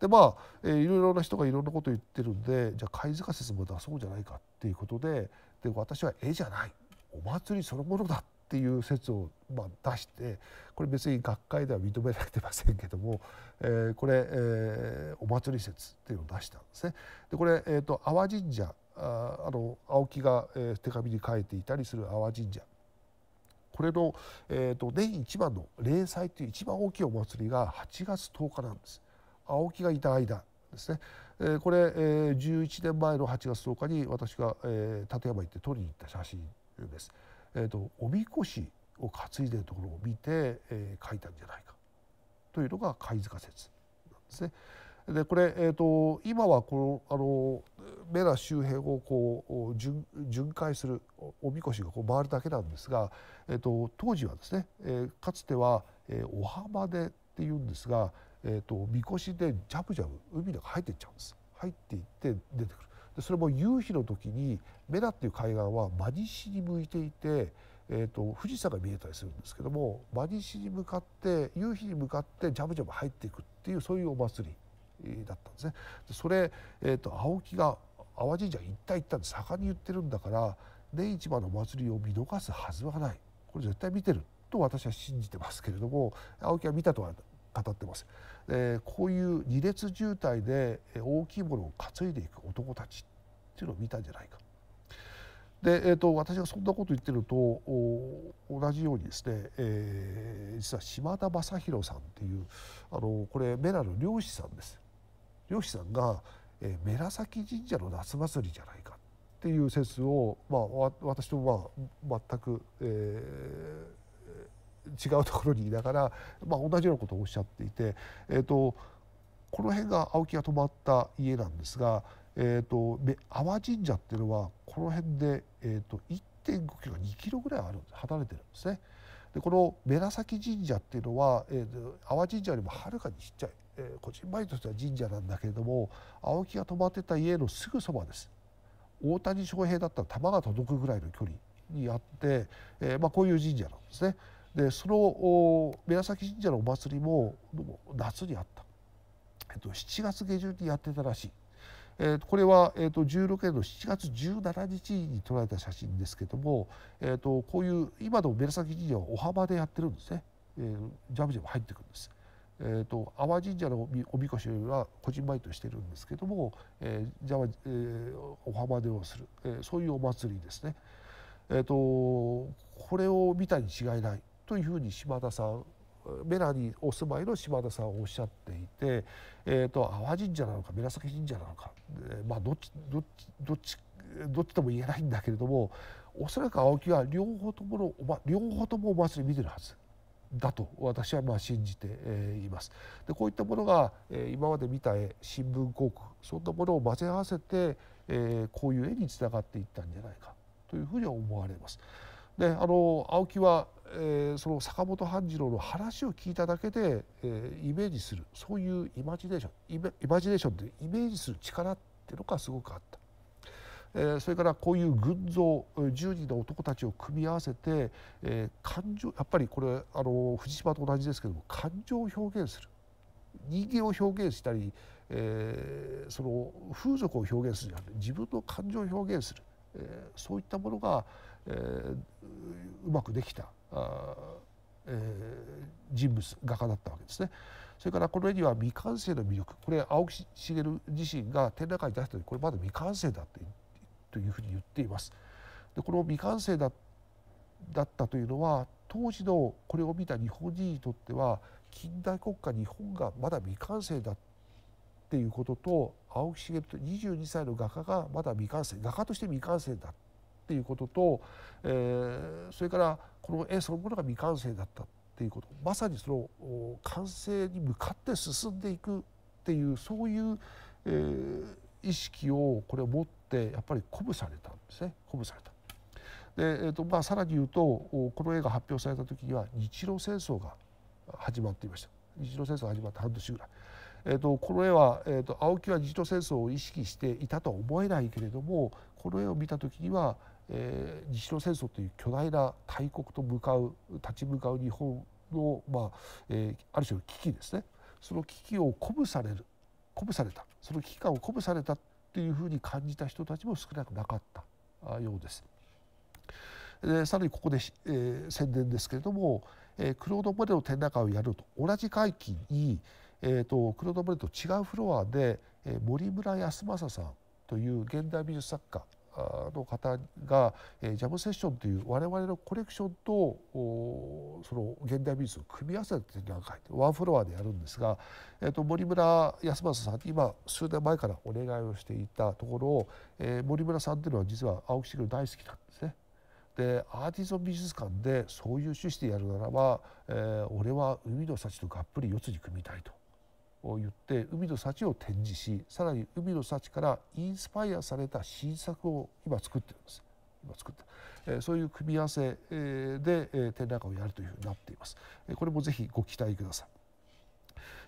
でまあ、えー、いろいろな人がいろんなこと言ってるんでじゃあ貝塚説も出そうじゃないかっていうことで、で私は絵じゃないお祭りそのものだっていう説をまあ出してこれ別に学会では認められてませんけども、*laughs* えー、これ、えー、お祭り説っていうのを出したんですね。でこれ、えーと、阿波神社ああの青木が、えー、手紙に書いていたりする波神社これの、えーと、と年一番の例祭という一番大きいお祭りが8月10日なんです。青木がいた間ですね。えこれ、え11年前の8月10日に私が、え立山行って撮りに行った写真です。えーと、おみこしを担いでるところを見て、えー、書いたんじゃないかというのが貝塚説なんですね。でこれ、えーと、今はこのあのメラ周辺をこう巡巡回するおみこしがこう回るだけなんですが、えーと、と当時はですね、えー、かつては、えー、お浜でっていうんですが、えーと、みこしでジャブジャブ海で入っていっちゃうんです入っていって出てくるでそれも夕日の時にメラっていう海岸は真西に向いていて、えーと、富士山が見えたりするんですけども真西に向かって夕日に向かってジャブジャブ入っていくっていうそういうお祭りだったんですね。でそれ、えーと、青木が淡路神社一体一体盛んに言ってるんだから年一番の祭りを見逃すはずはないこれ絶対見てると私は信じてますけれども青木は見たとは語ってます、えこういう二列渋滞で大きいものを担いでいく男たちっていうのを見たんじゃないかで、えーと、私がそんなこと言ってると同じようにですね、えー、実は島田正宏さんっていうあのこれメラの漁師さんです。漁師さんが、えー、メラ神社の夏祭りじゃないかっていう説を、まあ、私とまあ全く、え違うところにいながら、まあ、同じようなことをおっしゃっていて、えーと、この辺が青木が泊まった家なんですが、えーと、阿波神社っていうのはこの辺で、えーと、1.5キロ2キロぐらいある離れてるんですね。でこの紫神社っていうのは、えー、阿波神社よりもはるかにちっちゃい、えー、こじんまりとした神社なんだけれども青木が泊まってた家のすぐそばです。大谷翔平だったら球が届くぐらいの距離にあって、えーまあ、こういう神社なんですね。でその宮崎神社のお祭りも夏にあった、えっと、7月下旬にやってたらしい。えっと、これは、えっと16年の7月17日に撮られた写真ですけども、えっとこういう今の崎神社はお浜でやってるんですね、えー、ジャブジャブ入ってくるんです。えーと、と阿波神社のおみこしはこじんまりとしてるんですけども、えーじゃあえー、お浜でをする、えー、そういうお祭りですね。えーとこれを見たに違いないというふうに島田さんメラにお住まいの島田さんはおっしゃっていて、えーと、と淡神社なのか紫神社なのか、えー、まあどっちどっちどっちどっちとも言えないんだけれどもおそらく青木は両方とものお、ま、両方ともお祭り見てるはずだと私はまあ信じて、えー、います。でこういったものが、えー、今まで見た絵新聞広告そんなものを混ぜ合わせて、えー、こういう絵につながっていったんじゃないかというふうに思われます。であの青木はえー、その坂本半次郎の話を聞いただけで、えー、イメージするそういうイマジネーションイメイマジネーションでイメージする力っていうのがすごくあった。えー、それからこういう群像10人の男たちを組み合わせて、えー、感情やっぱりこれあの藤島と同じですけども感情を表現する人間を表現したり、えー、その風俗を表現するじゃなくて自分の感情を表現する、えー、そういったものが、えー、うまくできたあえ人物画家だったわけですね。それからこの絵には未完成の魅力これ青木茂自身が展覧会に出した時これまだ未完成だってというふうに言っています。でこの未完成だだったというのは当時のこれを見た日本人にとっては近代国家日本がまだ未完成だっていうことと青木茂と22歳の画家がまだ未完成画家として未完成だっっていうことと、えー、それからこの絵そのものが未完成だったっていうことまさにその完成に向かって進んでいくっていうそういう、えー、意識をこれを持ってやっぱり鼓舞されたんですね鼓舞された。で、えーとまあ、さらに言うとこの絵が発表された時には日露戦争が始まっていました。日露戦争が始まって半年ぐらい。えーと、この絵は、えーと、と青木は日露戦争を意識していたとは思えないけれどもこの絵を見た時には、えー、日露戦争という巨大な大国と向かう立ち向かう日本の、まあえー、ある種の危機ですねその危機を鼓舞される鼓舞されたその危機感を鼓舞されたっていうふうに感じた人たちも少なくなかったようです。でさらにここで、えー、宣伝ですけれども、えー、クロード・モルの展覧会をやると同じ会期に、えーと、クロード・モルと違うフロアで、えー、森村康政さんという現代美術作家の方が、えー、ジャムセッションという我々のコレクションとその現代美術を組み合わせて展覧会ワンフロアでやるんですが、えーと、森村康政さん今数年前からお願いをしていたところ、えー、森村さんというのは実は青木シル大好きなんですね。でアーティゾン美術館でそういう趣旨でやるならば、えー、俺は海の幸とがっぷり四つに組みたいとを言って海の幸を展示しさらに海の幸からインスパイアされた新作を今作ってるんです今作ってえそういう組み合わせで展覧会をやるというふうになっていますこれもぜひご期待ください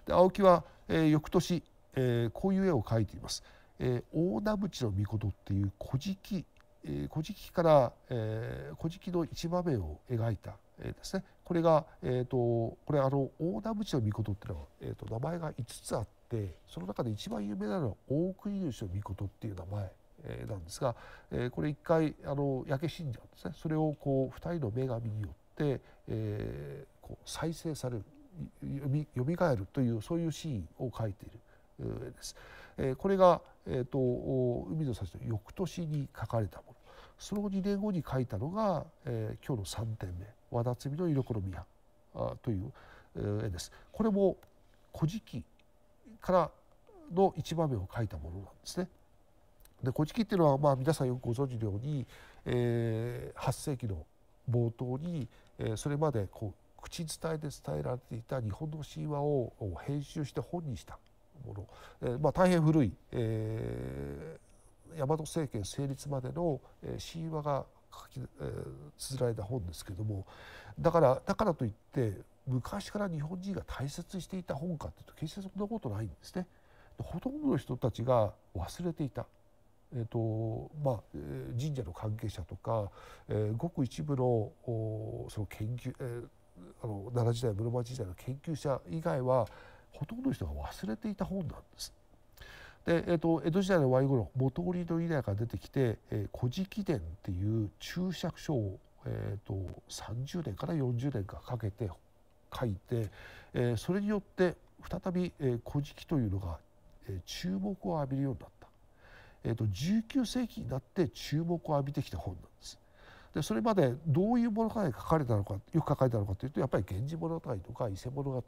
で青木は、え翌年、えこういう絵を描いています、え大名淵の御っていう古事記、え古事記から、え古事記の一場面を描いたえー、ですねこれが、えーと、これあの大田淵の御事っていうのは、えーと、名前が5つあってその中で一番有名なのは大国主の御事っていう名前えなんですが、えこれ一回あの焼け死んじゃうんですねそれをこう2人の女神によって、えー、こう再生されるよみがえるというそういうシーンを書いているです、えこれが、えーと、海の幸の翌年に書かれたものその2年後に書いたのが、えー、今日の3点目和田摘の色黒宮という絵です。これも「古事記」からの一場面を描いたものなんですね。で古事記っていうのはまあ皆さんよくご存知のように、えー、8世紀の冒頭に、えー、それまでこう口伝えで伝えられていた日本の神話を編集して本にしたもの、えー、まあ、大変古い、えー、大和政権成立までの神話が書き、えー、綴られた本ですけどもだからだからといって昔から日本人が大切にしていた本かっていうと決してそんなことないんですね。ほとんどの人たちが忘れていたえーとまあ、神社の関係者とか、えー、ごく一部のその研究、えー、あの奈良時代室町時代の研究者以外はほとんどの人が忘れていた本なんです。で、えーと、江戸時代の終わり頃元織の稲が出てきて「えー、古事記伝」っていう注釈書を、えーと、30年から40年かかけて書いて、えー、それによって再び「えー、古事記」というのが、えー、注目を浴びるようになった、えーと、と19世紀になって注目を浴びてきた本なんです。でそれまでどういう物語が書かれたのかよく書かれたのかというとやっぱり「源氏物語」とか「伊勢物語」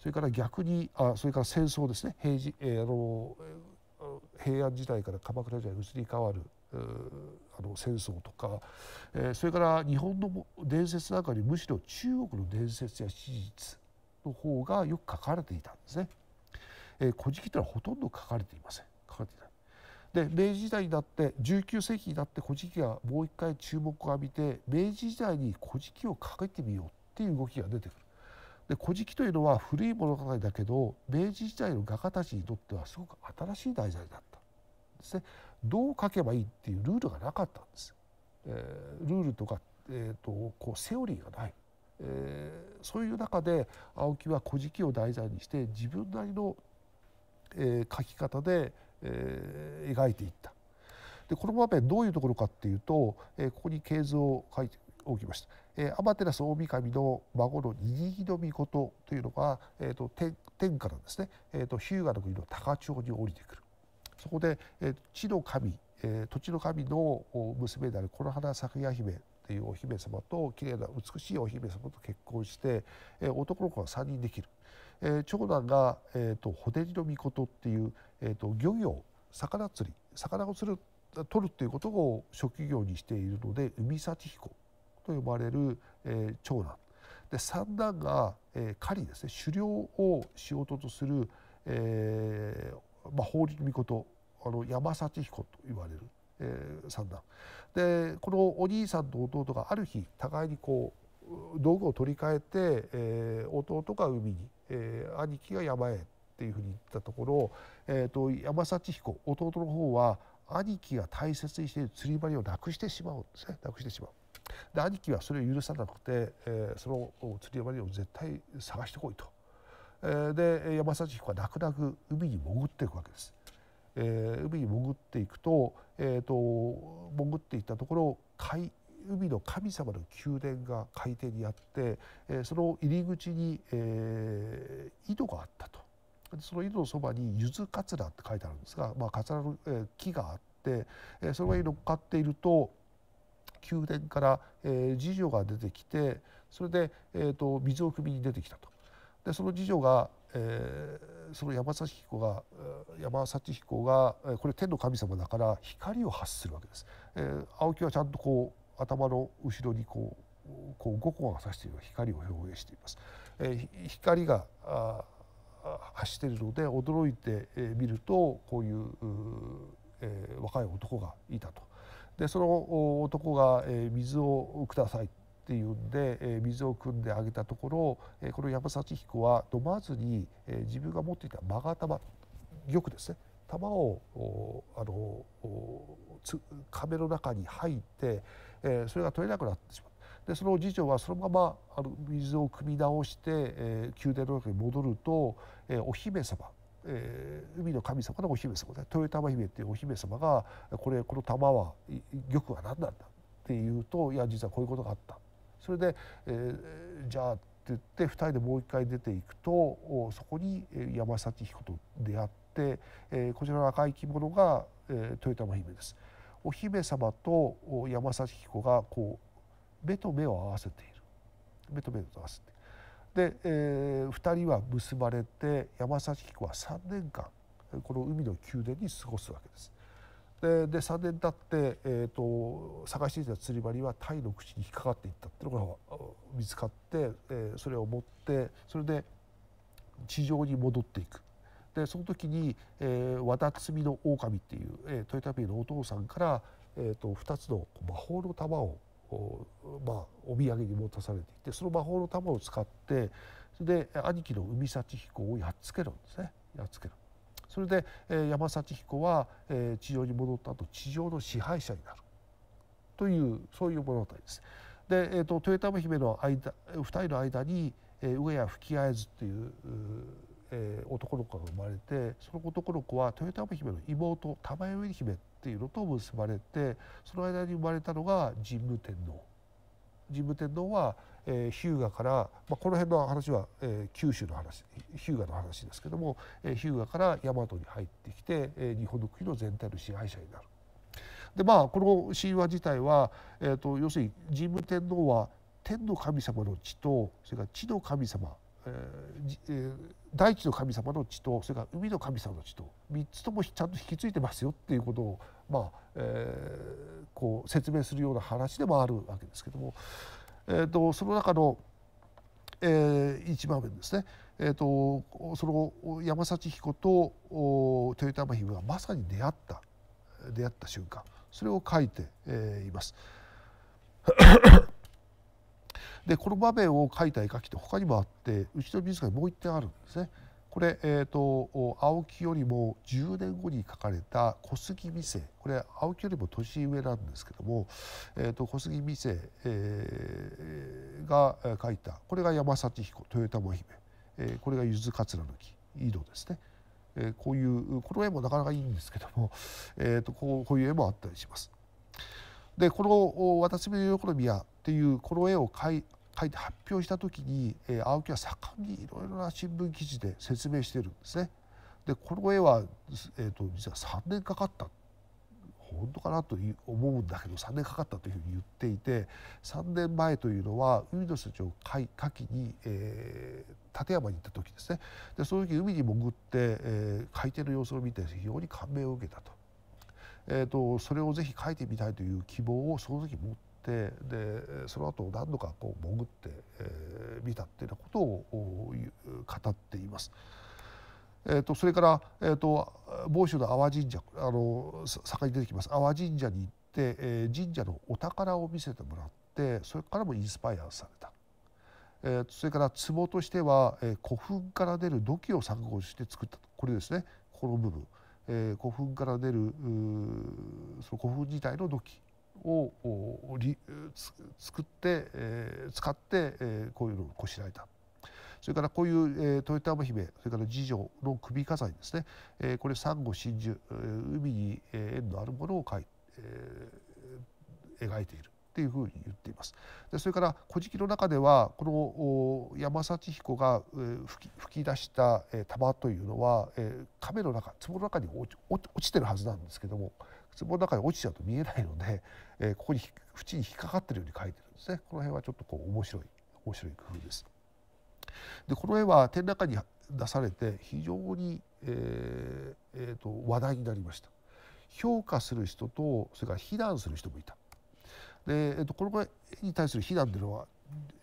それから逆にあそれから戦争ですね平時、えー、あの平安時代から鎌倉時代に移り変わるあの戦争とか、えー、それから日本の伝説なんかにむしろ中国の伝説や史実の方がよく書かれていたんですね。えー、古事記というのはほとんど書かれていません。書かれていないで明治時代になって19世紀になって「古事記」がもう一回注目を浴びて明治時代に「古事記」を書いてみようっていう動きが出てくる。で古事記というのは古い物語だけど明治時代の画家たちにとってはすごく新しい題材だったですね。どう書けばいいっていうルールがなかったんです。えー、ルールとか、えーと、こうセオリーがない、えー、そういう中で青木は「古事記」を題材にして自分なりの、えー、書き方で、えー、描いていった。でこの場面どういうところかっていうと、えー、ここに系図を書いておきました。えー、アマテラス大神の孫のニギノミコトというのが、えーと、天天からですね、えーと、日向の国の高千穂に降りてくるそこで、えー、地の神、えー、土地の神の娘であるこの花咲夜姫というお姫様と綺麗な美しいお姫様と結婚して、えー、男の子が3人できる、えー、長男が、えーと、ホデリの巫女っていう、えー、と漁業魚釣り魚を釣る取るということを職業にしているので海幸彦と呼ばれる、えー、長男で三男が、えー、狩りですね狩猟を仕事とする、えーまあ、法律御事あの山幸彦と言われる、えー、三男でこのお兄さんと弟がある日互いにこう道具を取り替えて、えー、弟が海に、えー、兄貴が山へっていうふうに言ったところ、えーと、山幸彦弟の方は兄貴が大切にしている釣り針をなくしてしまうんですねなくしてしまう。で兄貴はそれを許さなくて、えー、その釣り山にを絶対探してこいと、えー、で山幸彦は泣く泣く海に潜っていくわけです。えー、海に潜っていくと,、えーと、潜っていったところ海海の神様の宮殿が海底にあって、えー、その入り口に、えー、井戸があったとその井戸のそばに「ゆずかつら」って書いてあるんですが、まあ、かつらの、え木があって、えその上に乗っかっていると宮殿から、えー、次女が出てきてそれで、えーと、水を汲みに出てきたと。でその次女が、えー、その山幸彦が山幸彦がこれ天の神様だから光を発するわけです。えー、青木はちゃんとこう頭の後ろにこうこう五光が差している光を表現しています。えー、光があ走っているので驚いてえ見るとこういうう、えー、若い男がいたと。でその男が、え水をくださいっていうんで、え水を汲んであげたところ、えこの山幸彦は飲まずに、え自分が持っていた勾玉玉ですね玉をあの壁の中に入って、えそれが取れなくなってしまう。でその次女はそのままあの水を汲み直して、え宮殿の中に戻ると、えお姫様えー、海の神様のお姫様で豊玉姫っていうお姫様がこれこの玉は玉は何なんだっていうといや実はこういうことがあったそれで、えー、じゃあって言って2人でもう一回出ていくとおそこに山幸彦と出会って、えー、こちらの赤い着物が、えー、豊玉姫です。お姫様とお山幸彦がこう目と目を合わせている目と目を合わせているで、えー、2人は結ばれて山崎家は3年間この海の宮殿に過ごすわけです。でで3年経って、えーと、探していた釣り針はタイの口に引っかかっていったっていうのが見つかって、えー、それを持ってそれで地上に戻っていく。でその時に、えー、和田摘みの狼っていう、えー、豊田ーのお父さんから、えーと、と2つの魔法の玉をまあ、お土産に持たされていてその魔法の玉を使ってそれで兄貴の海幸彦をやっつけるんですねやっつける。それで、えー、山幸彦は、えー、地上に戻った後地上の支配者になるというそういう物語です。で、えーと、豊玉姫の間2人の間に、えー、上谷吹き合えずていうえー、男の子が生まれてその男の子は豊玉姫の妹玉代姫っていうのと結ばれてその間に生まれたのが神武天皇。神武天皇は、えー、日向から、まあ、この辺の話は、えー、九州の話日向の話ですけども、えー、日向から大和に入ってきて、えー、日本の国の全体の支配者になる。でまあこの神話自体は、えーと、と要するに神武天皇は天の神様の地とそれから地の神様大地の神様の地とそれから海の神様の地と3つともちゃんと引き継いでますよっていうことを、まあこう説明するような話でもあるわけですけども、えと、その中の、え番目ですね、えと、その山幸彦と豊玉姫がまさに出会った出会った瞬間それを書いて、います。でこの場面を描いた絵描きって他にもあってうちの美術館にもう一点あるんですね。これ、えーと、青木よりも10年後に書かれた小杉美世これ青木よりも年上なんですけども、えーと、小杉美世、えー、が書いたこれが山幸彦豊玉姫、えー、これがゆず桂の木井戸ですね。えー、こういうこの絵もなかなかいいんですけども、えーと、とこうこういう絵もあったりします。でこの「私の喜びや」っていうこの絵を描い書いて発表した時に、えー、青木は盛んにいろいろな新聞記事で説明してるんですね。でこの絵は、えーと、実は3年かかった本当かなと思うんだけど3年かかったというふうに言っていて3年前というのは海の社をかきに、えー、立山に行った時ですねでその時海に潜って、えー、海底の様子を見て非常に感銘を受けたと,、えーと、とそれをぜひ書いてみたいという希望をその時持っててでその後何度かこう潜って、えー、見たっていうようなことを語っています。えーと、それから、えーと、と某所の波神社あの坂に出てきます阿波神社に行って、えー、神社のお宝を見せてもらってそれからもインスパイアされた。えー、それから壺としては、えー、古墳から出る土器を作合して作ったこれですねこの部分、えー、古墳から出るその古墳自体の土器を作って、使って、こういうのをこしらえた。それからこういう、豊玉姫それから次女の首飾りですね、これサンゴ真珠、海に縁のあるものを描い、描いているっていうふうに言っています。でそれから「古事記」の中ではこの山幸彦が吹きき出した玉というのは亀の中壺の中に落ちてるはずなんですけども壺の中に落ちちゃうと見えないので、えー、ここに縁に引っかかってるように書いてるんですねこの辺はちょっとこう面白い面白い工夫です。でこの絵は展覧会に出されて非常に、えーえーと、話題になりました評価する人とそれから非難する人もいたで、えーと、この絵に対する非難というのは、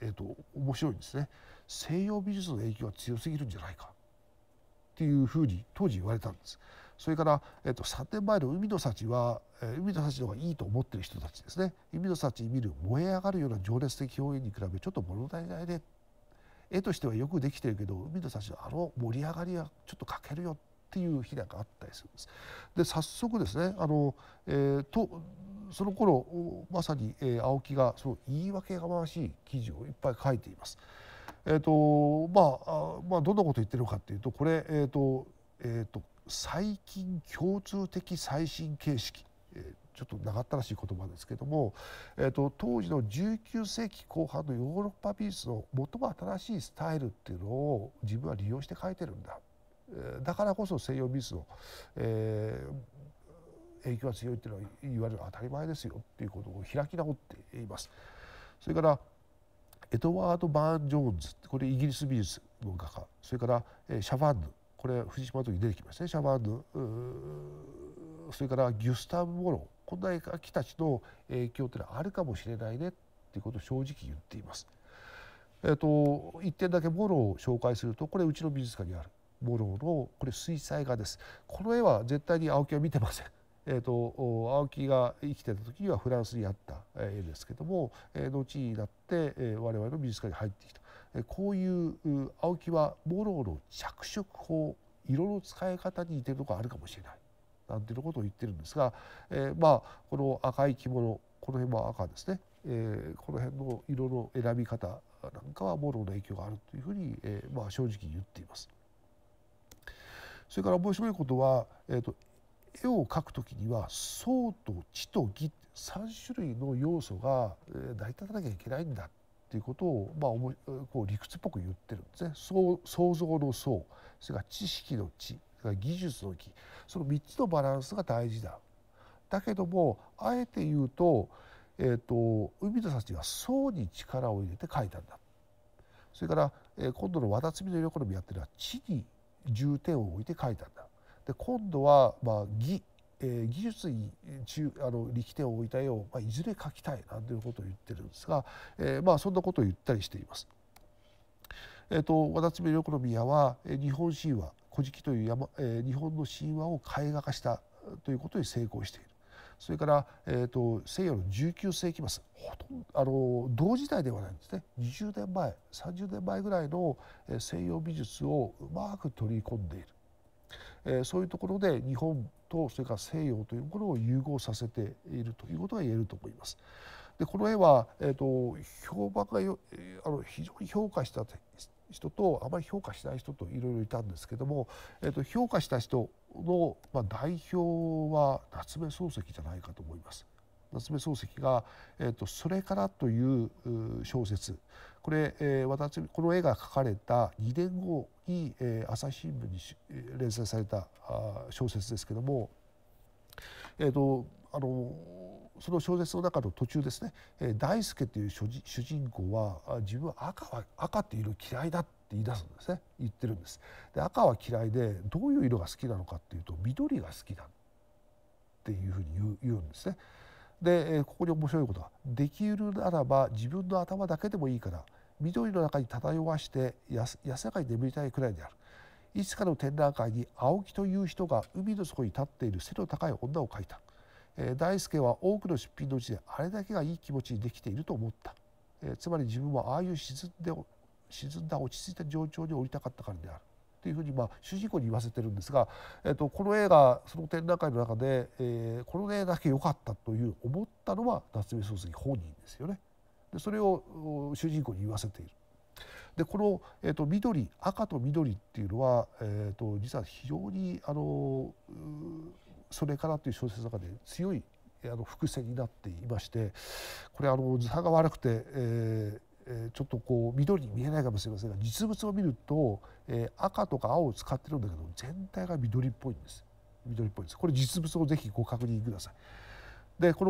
えーと、と面白いんですね西洋美術の影響が強すぎるんじゃないかっていうふうに当時言われたんです。それから、えっと、サテンマイル海の幸は、え海の幸の方がいいと思ってる人たちですね海の幸見る燃え上がるような情熱的表現に比べちょっと物足りないで絵としてはよくできてるけど海の幸のあの盛り上がりはちょっと欠けるよっていうなんがあったりするんです。で早速ですねあの、えー、とその頃まさに、え青木がその言い訳がましい記事をいっぱい書いています。えーとまあ、まあ、どんなこと言ってるのかっていうとこれ、えーとえーと最近共通的最新形式ちょっと長ったらしい言葉ですけども、えーと、当時の19世紀後半のヨーロッパ美術の最も新しいスタイルっていうのを自分は利用して描いてるんだだからこそ西洋美術の、えー、影響が強いっていうのはいわゆる当たり前ですよっていうことを開き直っています。それからエドワード・バーン・ジョーンズこれイギリス美術の画家それからシャファンヌこれ藤島の時出てきましたねシャバーンヌそれからギュスタブ・モロこんな絵描きたちの影響ってのはあるかもしれないねっていうことを正直言っています。えー、っと、と一点だけモロを紹介するとこれうちの美術館にあるモロのこれ水彩画です。この絵は絶対に青木は見てません。えーと、青木が生きてた時にはフランスにあった絵ですけども、えー、後になって、えー、我々の美術館に入ってきたこういう青木はモロの着色法色の使い方に似てるとこあるかもしれないなんていうことを言ってるんですが、えー、まあこの赤い着物この辺は赤ですね、えー、この辺の色の選び方なんかはモロの影響があるというふうに、えー、まあ正直言っています。それから面白いことは、えーと、絵を描くときには「層」と「地」と「義」3種類の要素が、成り立たなきゃいけないんだっていうことを、まあ、おもこう理屈っぽく言ってるんですね。想像の層それから知識の知それから技術の木その3つのバランスが大事だ。だけどもあえて言うと,、えーと、海と海の幸は層に力を入れて書いたんだ。それから、えー、今度の「わたつみの横のみ」やってるのは地に重点を置いて書いたんだ。で今度は、まあ、義え技術に中あの力点を置いた絵を、まいずれ描きたいなんていうことを言ってるんですが、えまあ、そんなことを言ったりしています。えー、と和田爪良宮は日本神話「古事記」という山、え日本の神話を絵画化したということに成功している。それから、えーと、と西洋の19世紀末ほとんどあの同時代ではないんですね20年前30年前ぐらいの西洋美術をうまく取り込んでいる、えー、そういうところで日本とそれから西洋というものを融合させているということが言えると思います。でこの絵は、えーと、評判がよあの非常に評価した人とあまり評価しない人といろいろいたんですけども、えーと、と評価した人の、まあ、代表は夏目漱石じゃないかと思います。夏目漱石が、えーと「それから」という小説これ、えー、私この絵が描かれた2年後に、えー、朝日新聞に連載されたあ小説ですけども、えーと、あのその小説の中の途中ですね、えー、大輔という主人公は自分は赤は赤っていう色嫌いだって言い出すんですね言ってるんです。で赤は嫌いでどういう色が好きなのかっていうと緑が好きだっていうふうに言う言うんですね。でここに面白いことはできるならば自分の頭だけでもいいから緑の中に漂わして安らかに眠りたいくらいであるいつかの展覧会に青木という人が海の底に立っている背の高い女を描いた、えー、大輔は多くの出品のうちであれだけがいい気持ちにできていると思った、えー、つまり自分はああいう沈んで沈んだ落ち着いた状況に降りたかったからであるというふうにまあ主人公に言わせてるんですが、えー、とこの映画その展覧会の中で、えー、この絵だけ良かったという思ったのは夏目漱石本人ですよね。でそれを主人公に言わせている。でこの、えーと、緑赤と緑っていうのは、えーと、実は非常にあのそれからという小説の中で強いあの伏線になっていましてこれあの図派が悪くて、えー、ちょっとこう緑に見えないかもしれませんが実物を見ると、えー、赤とか青を使ってるんだけど全体が緑っぽいんです緑っぽいですこれ実物をぜひご確認くださいでこの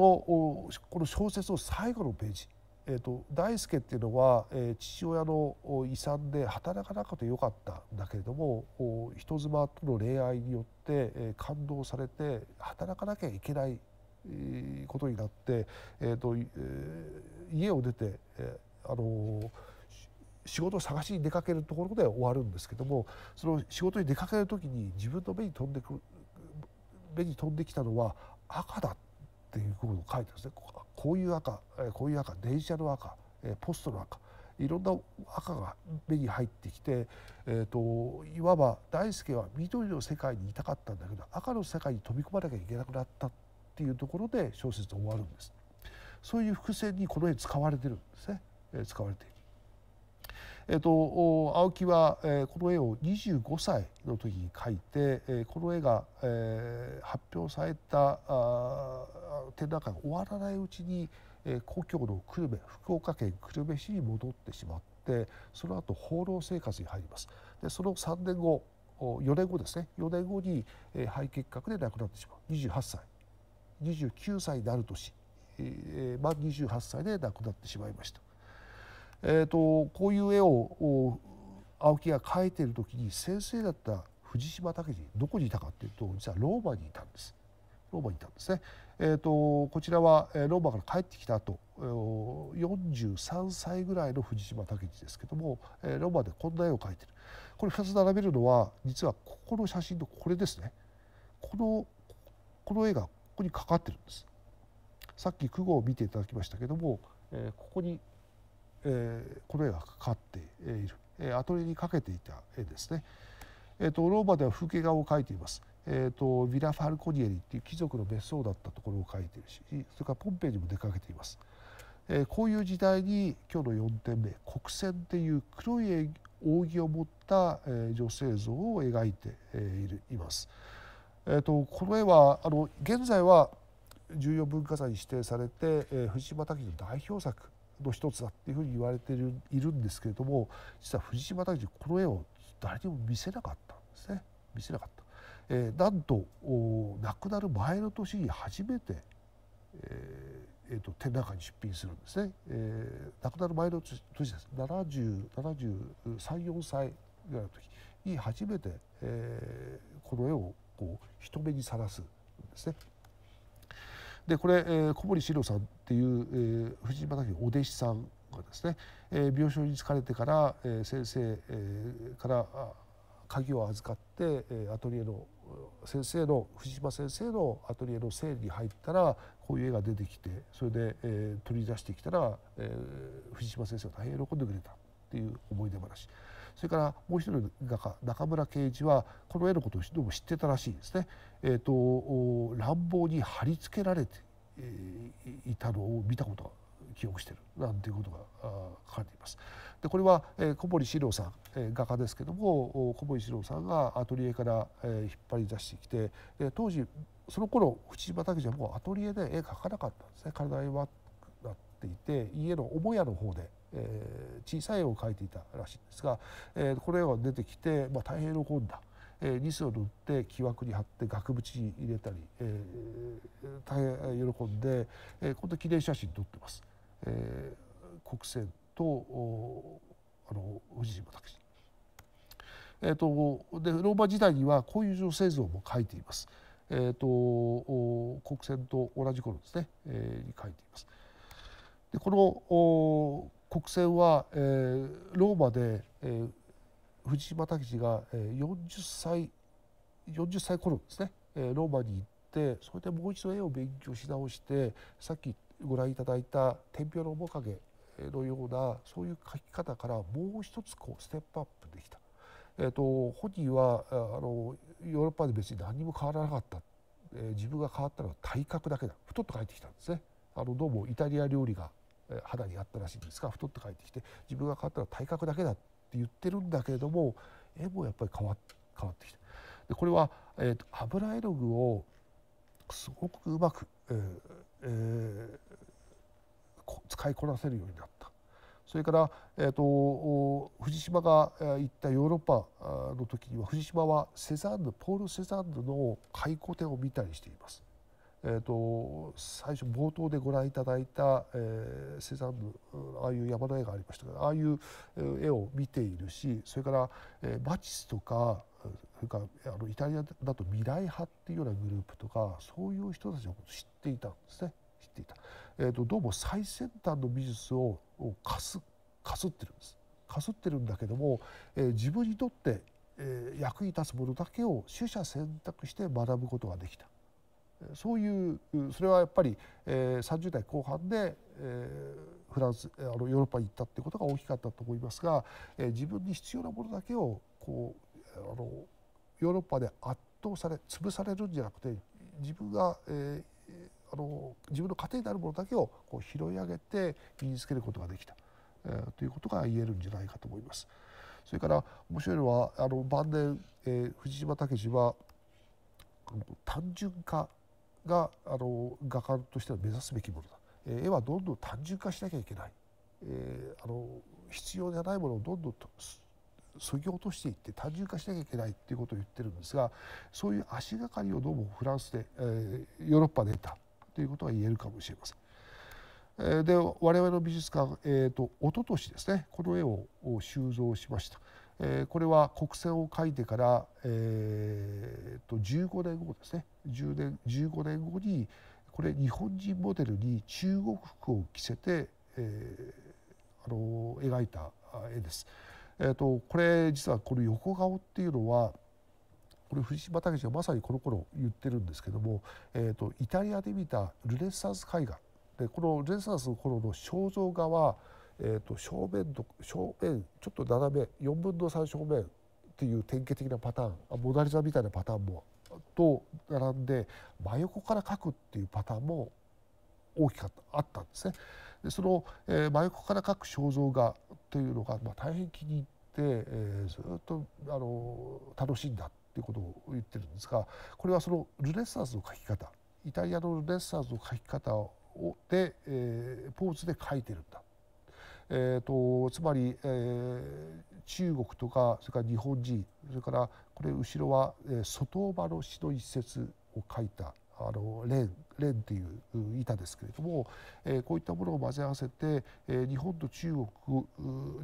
この小説の最後のページえーと、大輔っていうのは、えー、父親の遺産で働かなくてよかったんだけれども人妻との恋愛によって、えー、感動されて働かなきゃいけない、えー、ことになって、えーとえー、家を出て、えー、あのー仕事を探しに出かけるところで終わるんですけどもその仕事に出かける時に自分の目に飛んでくる目に飛んできたのは赤だっていうことを書いてるんですねこういう赤こういう赤電車のル赤ポストの赤いろんな赤が目に入ってきて、えーと、いわば大輔は緑の世界にいたかったんだけど赤の世界に飛び込まなきゃいけなくなったっていうところで小説終わるんです。そういう伏線にこの絵使われてるんですね、えー、使われている。えーと、と青木は、えー、この絵を25歳の時に描いて、えー、この絵が、えー、発表されたあ展覧会が終わらないうちに、えー、故郷の久留米福岡県久留米市に戻ってしまってその後放浪生活に入りますでその3年後4年後ですね4年後に、えー、肺結核で亡くなってしまう28歳29歳になる年、えー、満28歳で亡くなってしまいました。えーと、こういう絵を青木が描いている時に先生だった藤島武どこにいたかっていうと実はローマにいたんです。ローマにいたんですね。えーと、こちらはローマから帰ってきた後43歳ぐらいの藤島武二ですけどもローマでこんな絵を描いてるこれ2つ並べるのは実はここの写真のこれですねこのこの絵がここにかかってるんですさっき句号を見ていただきましたけども、えここに、えこの絵がかかっている、えアトリエにかけていた絵ですね、えー、とローマでは風景画を描いていますえーと、ヴィラ・ファルコニエリっていう貴族の別荘だったところを書いてるしそれからポンペイにも出かけています、えー、こういう時代に今日の4点目国船っていう黒い扇を持った、えー、女性像を描いて、えー、いるいます、えーと、とこの絵はあの現在は重要文化財に指定されて、えー、藤島滝の代表作の一つだっていうふうに言われているいるんですけれども実は藤島滝この絵を誰にも見せなかったんですね見せなかった。えー、なんと亡くなる前の年に初めて、えーえーと、展覧会に出品するんですね、えー、亡くなる前の年です7034歳ぐらいの時に初めて、えー、この絵をこう人目にさらすんですね。でこれ、えー、小森史郎さんっていう、えー、藤島滝のお弟子さんがですね、えー、病床に疲れてから、えー、先生、えー、から鍵を預かって、えー、アトリエの先生の藤島先生のアトリエの整理に入ったらこういう絵が出てきてそれで、えー、取り出してきたら、えー、藤島先生が大変喜んでくれたっていう思い出話それからもう一人の画家中村啓二はこの絵のことをどうも知ってたらしいですね。えーと、乱暴に貼り付けられていたのを見たこと記憶してるなんていうことが書かれています。でこれは、え小堀史郎さん、え画家ですけども小堀史郎さんがアトリエから、え引っ張り出してきて、え当時その頃淵島武じゃもうアトリエで絵描かなかったんですね体くなっていて家の母屋の方でえー、小さい絵を描いていたらしいんですが、えー、これが出てきて、まあ、大変喜んだ、えー、ニスを塗って木枠に貼って額縁に入れたり、えー、大変喜んで、えー、今度記念写真撮ってます。えー、国政とあの藤井私。えーと、でローマ時代にはこういう女性像も書いています。えーと、国選と同じ頃ですね、えー、に書いています。でこの国選は、えー、ローマで、えー、藤島武史が、えー、40歳40歳頃ですね、えー、ローマに行ってそれでもう一度絵を勉強し直してさっき言っご覧いただいた「天平の面影」のようなそういう書き方からもう一つこうステップアップできた。えーと、本人はあのヨーロッパで別に何も変わらなかった、えー、自分が変わったのは体格だけだ太って帰ってきたんですねあのどうもイタリア料理が肌にあったらしいんですが太って帰ってきて自分が変わったのは体格だけだって言ってるんだけれども絵もやっぱり変わ変わってきたでこれは、えーと、と油絵の具をすごくうまく、えーえー使いこなせるようになったそれから、えーと、藤島が行ったヨーロッパの時には藤島はセザンヌポール・セザンヌの回顧展を見たりしています。えーと、最初冒頭でご覧いただいた、えー、セザンヌああいう山の絵がありましたがああいう絵を見ているしそれから、えー、マチスとかそれからあのイタリアだと未来派っていうようなグループとかそういう人たちを知っていたんですね知っていた。えーと、どうも最先端の美術をかすかすってるんです。かすってるんだけども、えー、自分にとって、えー、役に立つものだけを取捨選択して学ぶことができた。そういうそれはやっぱり、えー、30代後半で、えー、フランスあのヨーロッパに行ったっていうことが大きかったと思いますが、えー、自分に必要なものだけをこうあのヨーロッパで圧倒され潰されるんじゃなくて自分が、えー、あの自分の糧になるものだけをこう拾い上げて身につけることができた、えー、ということが言えるんじゃないかと思います。それから面白いのはあの晩年、えー、藤島武は単純化があの画家としては目指すべきものだ、えー、絵はどんどん単純化しなきゃいけない、えー、あの必要じゃないものをどんどんと削ぎ落としていって単純化しなきゃいけないっていうことを言ってるんですがそういう足がかりをどうもフランスで、えー、ヨーロッパで得たということが言えるかもしれません。で我々の美術館、えーと、一昨年ですねこの絵を収蔵しました、えー、これは国線を描いてから、えーと、と15年後ですね10年15年後にこれ日本人モデルに中国服を着せて、えー、あの描いた絵です。えーとこれ実はこの横顔っていうのはこれ藤島武がまさにこの頃言ってるんですけども、えーと、イタリアで見たルネサンス絵画でこのルネサンスの頃の肖像画は、えーと、正面と正面ちょっと斜め4分の3正面っていう典型的なパターンモナ・リザみたいなパターンもと並んで真横から描くっていうパターンも大きかったあったんですね。でその、えー、真横から描く肖像画というのが、まあ、大変気に入って、えー、ずっとあの楽しんだっていうことを言ってるんですがこれはそのルネッサンスの書き方イタリアのルネッサンスの書き方をで、えー、ポーズで書いてるんだ。えーと、とつまり、えー、中国とかそれから日本人それからこれ後ろは、えー、外馬の詩の一節を書いたあのレンレンという板ですけれども、えー、こういったものを混ぜ合わせて、えー、日本と中国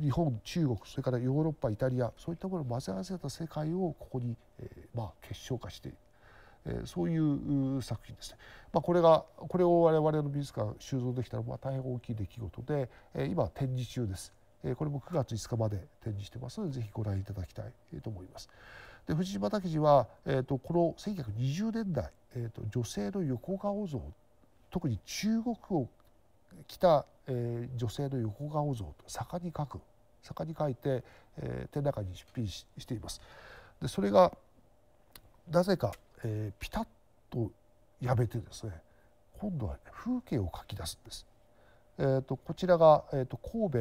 日本中国それからヨーロッパイタリアそういったものを混ぜ合わせた世界をここに、えー、まあ、結晶化している。えそういう作品ですね。まあ、これがこれを我々の美術館収蔵できたのは大変大きい出来事で、え今展示中です。えこれも9月5日まで展示してますので是非ご覧いただきたいと思います。で藤島武は、えーと、この1920年代、えーと、女性の横顔像特に中国を着た、えー、女性の横顔像と盛んに描く盛んに描いて、えー、手中に出品ししています。でそれがなぜか、えー、ピタッとやめてですね今度は、ね、風景を描き出すんです。えーと、こちらが、えーと、神戸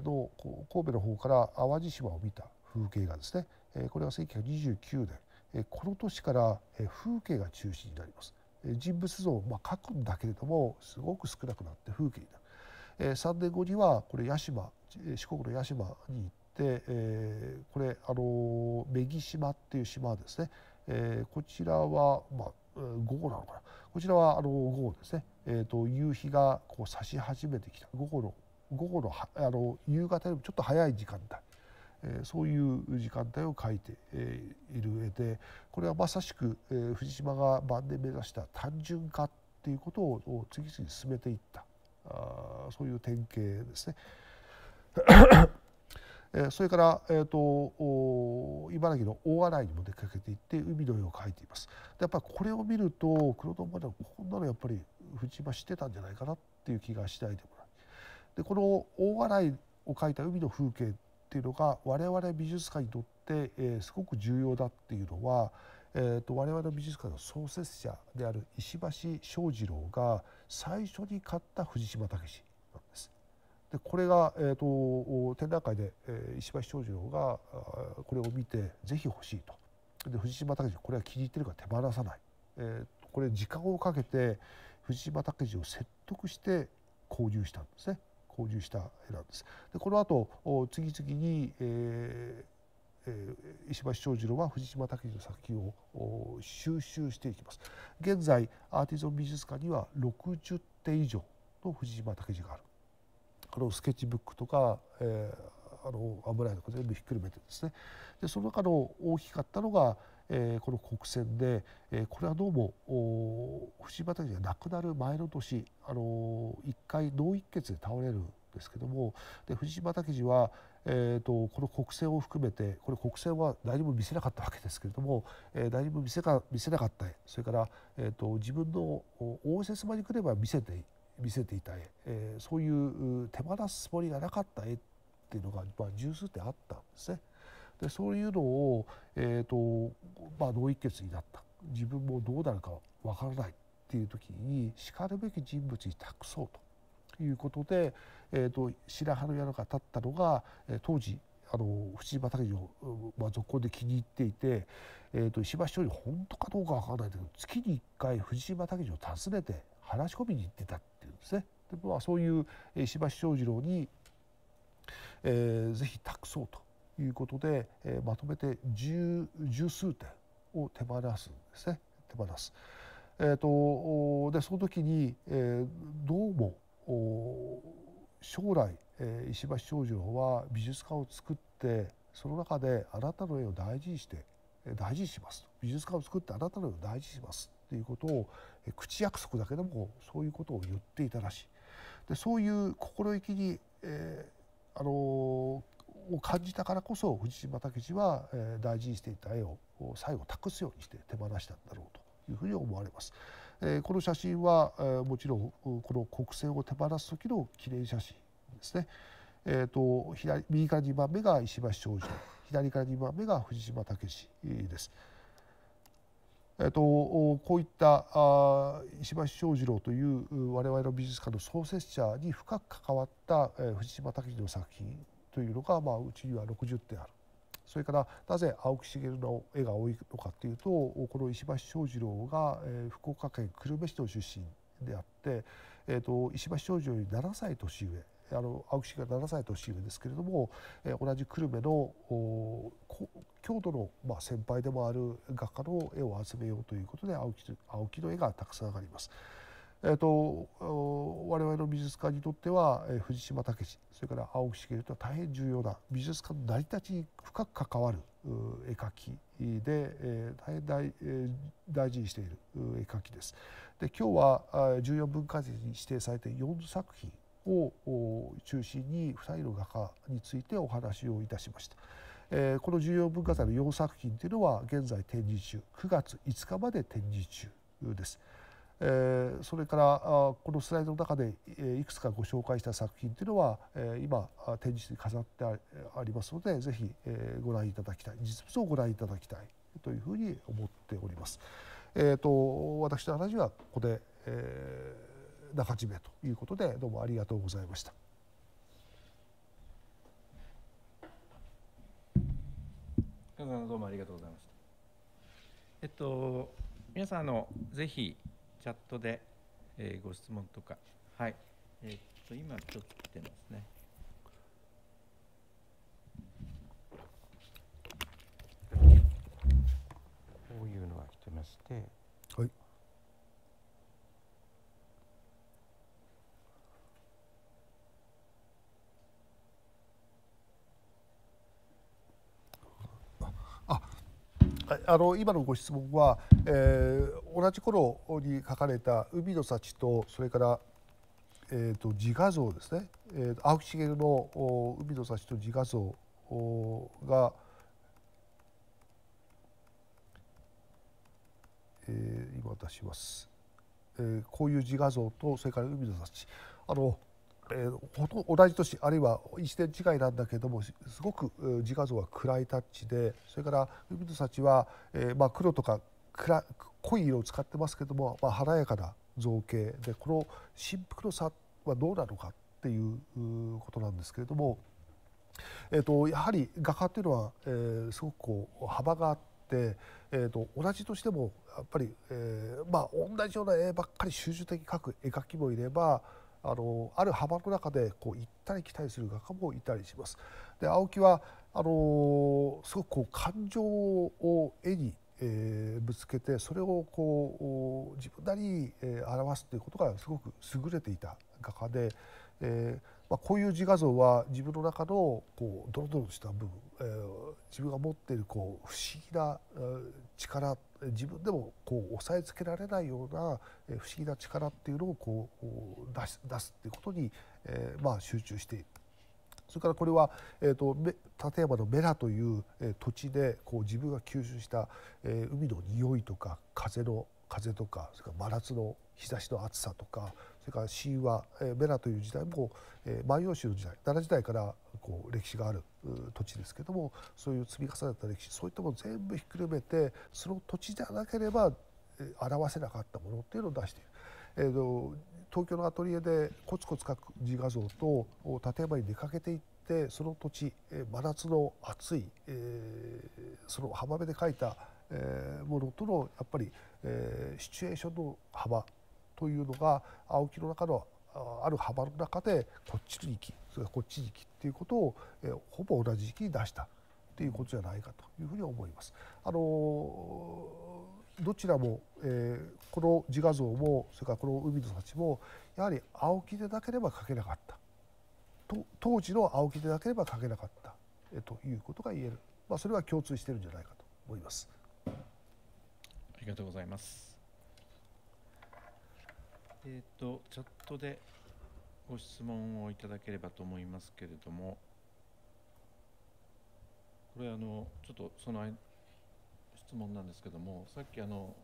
の神戸の方から淡路島を見た風景がですねこれは1929年この年から風景が中心になります人物像をまあ描くんだけれどもすごく少なくなって風景になる3年後にはこれ屋島四国の屋島に行って、えこれあの女木島っていう島ですね、えこちらはまあ午なのかなこちらはあの午後ですね、えーと、と夕日がこう差し始めてきた午後の午後のあの夕方よりもちょっと早い時間帯えそういう時間帯を書いて、えいる上でこれはまさしく、え藤島が晩年目指した単純化っていうことを次々進めていったあそういう典型ですね。*coughs* えそれから、えーと、茨城の大洗にも出かけていって海の絵を描いています。でやっぱりこれを見ると黒友ではこんなのやっぱり藤島知ってたんじゃないかなっていう気がしないでもない。でこの大洗を描いた海の風景っていうのが我々美術館にとって、えすごく重要だっていうのは、えー、と我々の美術館の創設者である石橋正二郎が最初に買った藤島武史なんです。でこれが、えーと、展覧会で、え石橋正二郎がこれを見て是非欲しいと。で藤島武史これは気に入ってるから手放さない。えー、これ時間をかけて藤島武史を説得して購入したんですね。購入した絵なんです。でこの後次々に、えーえー、石橋正次郎は藤島武二の作品を収集していきます。現在アーティゾン美術館には60点以上の藤島武二がある。このスケッチブックとか、えー、あの油絵とか全部ひっくるめてですね。でその中の大きかったのがえー、この国選で、えー、これはどうも藤畑が亡くなる前の年、あのー、回脳一血で倒れるんですけどもで藤島武次は、えーと、この国選を含めてこれ国選は何も見せなかったわけですけれども、えー、何も見せか見せなかった絵それから、えーと、と自分の応接間に来れば見せて見せていた絵、えー、そういう手放すつもりがなかった絵っていうのが、まあ、十数点あったんですね。でそういうのを、えーとまあ、脳一血になった自分もどうなるかわからないっていう時にしかるべき人物に託そうということで、えーと、白羽の矢が立ったのが当時あの藤島武を、まあ、続行で気に入っていて、えーと、石橋勝利本当かどうかわからないけど月に1回藤島武を訪ねて話し込みに行ってたっていうんですね。でまあ、そういう石橋正二郎に、えー、ぜひ託そうということで、えー、まとめて十十数点を手放すんですね手放す。えーと、でその時に、えー、どうも将来、えー、石橋長郎は美術館を作ってその中であなたの絵を大事にして大事にします美術館を作ってあなたの絵を大事にしますということを、えー、口約束だけでもそういうことを言っていたらしい。でそういう心意気に、えー、あのを感じたからこそ藤島武史は大事にしていた絵を最後託すようにして手放したんだろうというふうに思われます。えー、この写真は、えもちろんこの国政を手放す時の記念写真ですね。えーと、左右から2番目が石橋正治左から2番目が藤島武です。えーと、とこういったあ石橋正次郎という我々の美術館の創設者に深く関わった、えー、藤島武の作品というのが、まあ、うちには60点ある。それからなぜ青木茂の絵が多いのかというとこの石橋正二郎が、えー、福岡県久留米市の出身であって、えーと、石橋正二郎より7歳年上あの青木氏が7歳年上ですけれども、えー、同じ久留米の郷土の、まあ、先輩でもある画家の絵を集めようということで青木青木の絵がたくさんあります。えーと、我々の美術家にとっては、えー、藤島武史それから青木茂とは大変重要な美術家の成り立ちに深く関わる絵描きで、えー、大変大,、え大事にしている絵描きです。で今日は14文化財に指定されて4作品を中心に2人の画家についてお話をいたしました。えー、この重要文化財の4作品というのは現在展示中9月5日まで展示中です。えそれからこのスライドの中でいくつかご紹介した作品というのは今展示室に飾ってありますのでぜひご覧いただきたい実物をご覧いただきたいというふうに思っております。えーと、と私の話はここで、えー、中締めということでどうもありがとうございました。どうもありがとうございました。えっと皆さんあのぜひチャットで、えー、ご質問とかはいえー、っと今ちょっと来てますねこういうのが来てましてはいああの今のご質問は、えー、同じ頃に書かれた「海の幸」とそれから「えーと、自画像」ですね、えー、青木茂の「海の幸」と「自画像が」えー、今出します、えー、こういう自画像とそれから「海の幸」あのえー、同じ年あるいは一年違いなんだけどもすごく自画像は暗いタッチでそれから海の幸は、えーまあ、黒とか暗濃い色を使ってますけども、まあ、華やかな造形でこの振幅の差はどうなのかっていうことなんですけれども、えーと、やはり画家っていうのは、えー、すごくこう幅があって。えーと、同じとしてもやっぱり、えー、まあ同じような絵ばっかり集中的に描く絵描きもいればあのある幅の中でこう行ったり来たりする画家もいたりします。で青木はあのすごくこう感情を絵に、えー、ぶつけてそれをこう自分なりに、え表すということがすごく優れていた画家で、えー、まあ、こういう自画像は自分の中のこうドロドロした部分、えー、自分が持っているこう不思議な力自分でもこうさえつけられないような不思議な力っていうのをこう出す出すっていうことに、えー、まあ集中している。それからこれは、えーと、立山のメラという、え土地でこう自分が吸収した、えー、海の匂いとか風の風とかそれから真夏の日差しの暑さとかそれから神話、えー、ベナという時代もえー、万葉集の時代奈良時代からこう歴史がある土地ですけどもそういう積み重ねた歴史そういったもの全部ひっくるめてその土地じゃなければ、えー、表せなかったものっていうのを出している。えーと、東京のアトリエでコツコツ描く自画像と立山に出かけていってその土地、え真夏の暑い、えー、その浜辺で描いた、えー、ものとのやっぱり、えー、シチュエーションの幅というのが青木の中のある幅の中でこっちに行きそれこっちに行きっていうことを、えほぼ同じ時期に出したっていうことじゃないかというふうに思います。あのどちらも、えこの自画像もそれからこの海の幸もやはり青木でなければ描けなかったと当時の青木でなければ描けなかった、えということが言える、まあ、それは共通してるんじゃないかと思います。ありがとうございます。えっ、ー、と、チャットでご質問をいただければと思いますけれども、これ、あの、ちょっとその質問なんですけども、さっき、あの、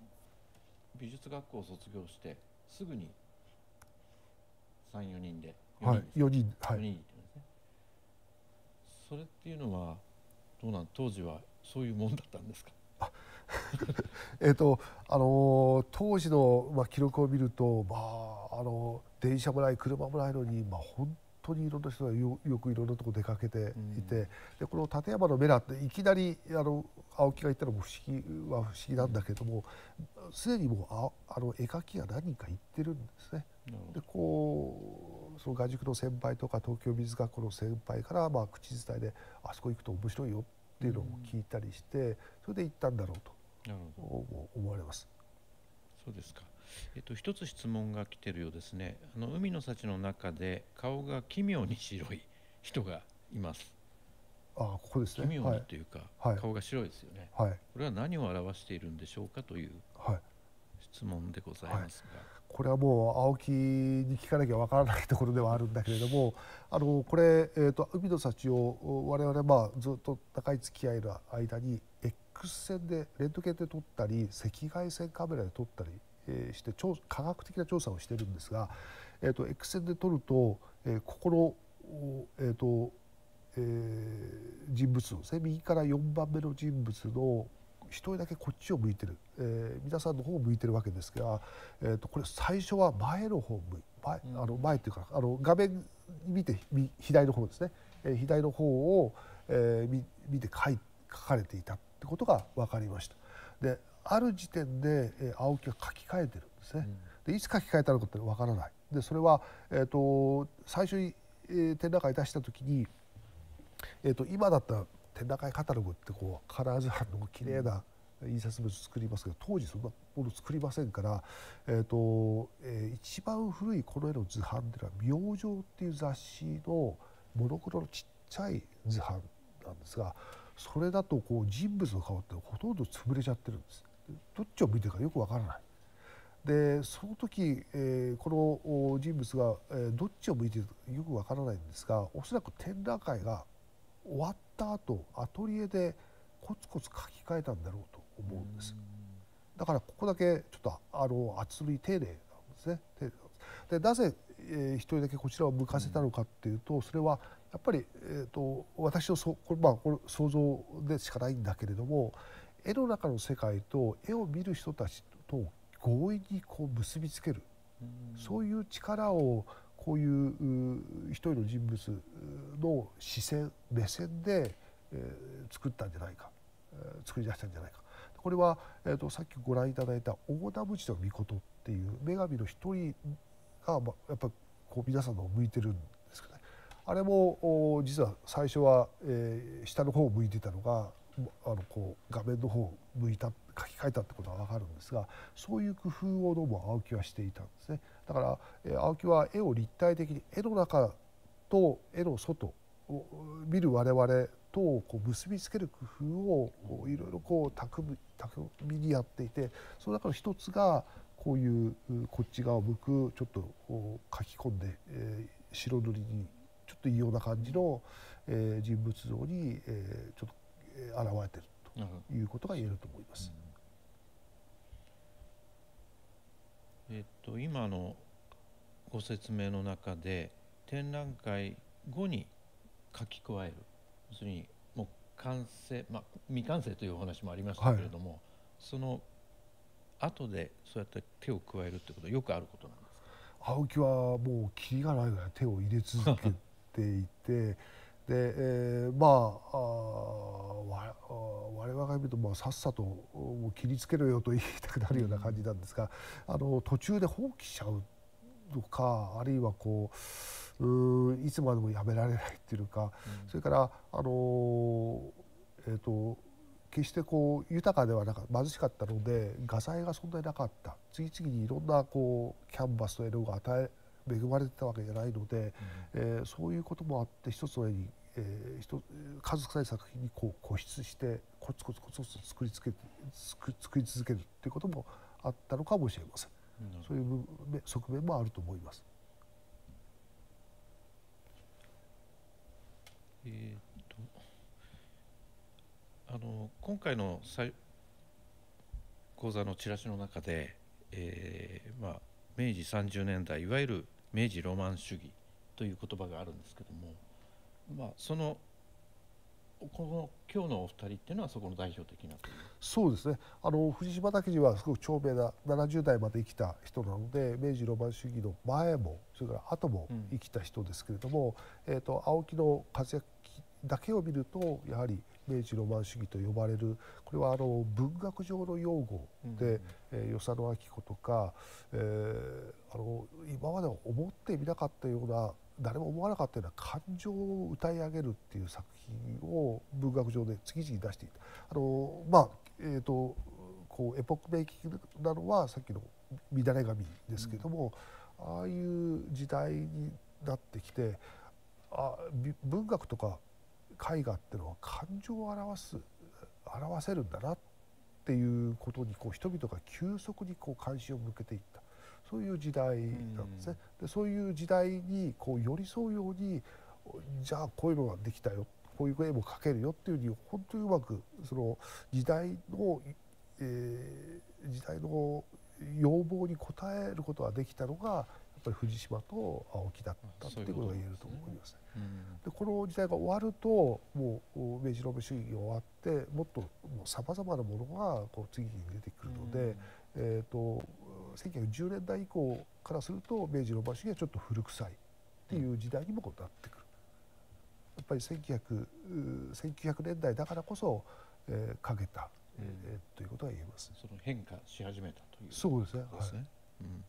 美術学校を卒業して、すぐに3、4人で、は4人、はい。人、それっていうのは、どうなん当時はそういうもんだったんですか *laughs* えっとあのー、当時の、まあ、記録を見ると、まああのー、電車もない車もないのに、まあ、本当にいろんな人がよくいろんなとこ出かけていて、うん、でこの立山のメラっていきなりあの青木が言ったのも不思議は不思議なんだけどもすでにもうああの絵描きが何か言ってるんですね。でこうその画塾の先輩とか東京美術学校の先輩から、まあ、口伝えであそこ行くと面白いよっていうのを聞いたりして、それで行ったんだろうと。思われます。そうですか。えっと一つ質問が来てるようですね。あの海の幸の中で顔が奇妙に白い人がいます。あここですね。奇妙にというか、はい、顔が白いですよね、はい。これは何を表しているんでしょうかという質問でございますが。はい、これはもう青木に聞かなきゃわからないところではあるんだけれども、あのこれえっ、ー、と海の幸を我々まあずっと高い付き合いの間に X 線でレントゲンで撮ったり赤外線カメラで撮ったり、えして科学的な調査をしてるんですが、えーと、X 線で撮ると、えー、ここの、えーとえー、人物の、ね右から4番目の人物の1人だけこっちを向いてる、えー、皆さんの方を向いてるわけですが、えーと、とこれ最初は前の方向い前あの前っていうかあの画面見て左の方ですね、えー、左の方を、えー、見て書いて書かれていたってことが分かりました。である時点で、えー、青木が書き換えてるんですね。うん、でいつ書き換えたのかって分からない。でそれは、えーと、最初に、えー、展覧会出した時に、えーと、今だったら展覧会カタログってこう必ずーズ版の綺麗な印刷物作りますけど当時そんなもの作りませんから、えーとえー、一番古いこの絵の図版っていうのは「明星」っていう雑誌のモノクロのちっちゃい図版なんですが。うそれだとこう人物の顔ってほとんど潰れちゃってるんですどっちを見てるかよくわからないでその時、えー、この人物が、えー、どっちを向いてるかよくわからないんですがおそらく展覧会が終わった後アトリエでコツコツ書き換えたんだろうと思うんですだからここだけちょっとあの厚み丁寧なんですねでなぜ、えー、一人だけこちらを向かせたのかっていうとそれはやっぱり、えーと、私のそこれ、まあ、これ想像でしかないんだけれども絵の中の世界と絵を見る人たちと強引にこう結びつける、うそういう力をこういう一人の人物の視線目線で、えー、作ったんじゃないか、えー、作り出したんじゃないか。これは、えーと、さっきご覧いただいた大田淵の御事っていう女神の一人が、まあ、やっぱこう皆さんの向いてるんあれも実は最初は、えー、下の方を向いてたのがあのこう画面の方を向いた書き換えたってことは分かるんですがそういう工夫をどうも青木はしていたんですね。だから、えー、青木は絵を立体的に絵の中と絵の外を見る我々とこう結びつける工夫をいろいろこう巧み巧みにやっていてその中の一つがこういうこっち側を向くちょっと書き込んで、えー、白塗りにというような感じの、えー、人物像に、えー、ちょっと、えー、現れてるということが言えると思います。うん、えっと今のご説明の中で展覧会後に書き加える要するにもう完成、まあ、未完成というお話もありましたけれども、はい、その後でそうやって手を加えるってことはよくあることなんですか青木はもうキりがないぐらい手を入れ続けていてで、えー、まああ我々が見るとまあさっさともう切りつけろよと言いたくなるような感じなんですが、あの途中で放棄しちゃうとかあるいはこううんいつまでもやめられないっていうか、うん、それからあのえっ、ー、と決してこう豊かではなか貧しかったので画材がそんなになかった次々にいろんなこうキャンバスとの色が与え恵まれてたわけじゃないので、うん、えー、そういうこともあって一つ上に、えー、一数少ない作品にこう固執してコツコツコツコツ作りつけ作作り続けるっていうこともあったのかもしれません。うん、そういう側面もあると思います。えー、っとあの今回の講座のチラシの中で、えーまあ、明治30年代いわゆる明治ロマン主義という言葉があるんですけども、まあ、そのこの今日のお二人っていうのはそこの代表的なそうですねあの藤島武次はすごく長命な70代まで生きた人なので明治ロマン主義の前もそれから後も生きた人ですけれども、うん、えーと、と青木の活躍だけを見るとやはり明治ロマン主義と呼ばれるこれはあの文学上の用語で、え与謝野明子とか、えー、あの今までは思ってみなかったような誰も思わなかったような感情を歌い上げるっていう作品を文学上で次々出していた。あのまあえーと、こうエポックメイキングなのはさっきの「乱れ髪」ですけども、うん、ああいう時代になってきてあ文学とか絵画っていうのは感情を表す表せるんだなっていうことにこう人々が急速にこう関心を向けていったそういう時代なんですね。でそういう時代にこう寄り添うようにじゃあこういうのができたよこういう絵も描けるよっていうふうに本当にうまくその時代の、えー、時代の要望に応えることができたのがっぱり藤島と青木だったっていうことが言えると思いますでこの時代が終わるともう明治ローマ主義が終わってもっとさまざまなものがこう次に出てくるので、えーと、と1910年代以降からすると明治ローマ主義はちょっと古臭いっていう時代にもこなってくる。やっぱり 1900, 1900年代だからこそ、えー、かけた、えー、ということは言えます。その変化し始めたというそうですね。はい、うん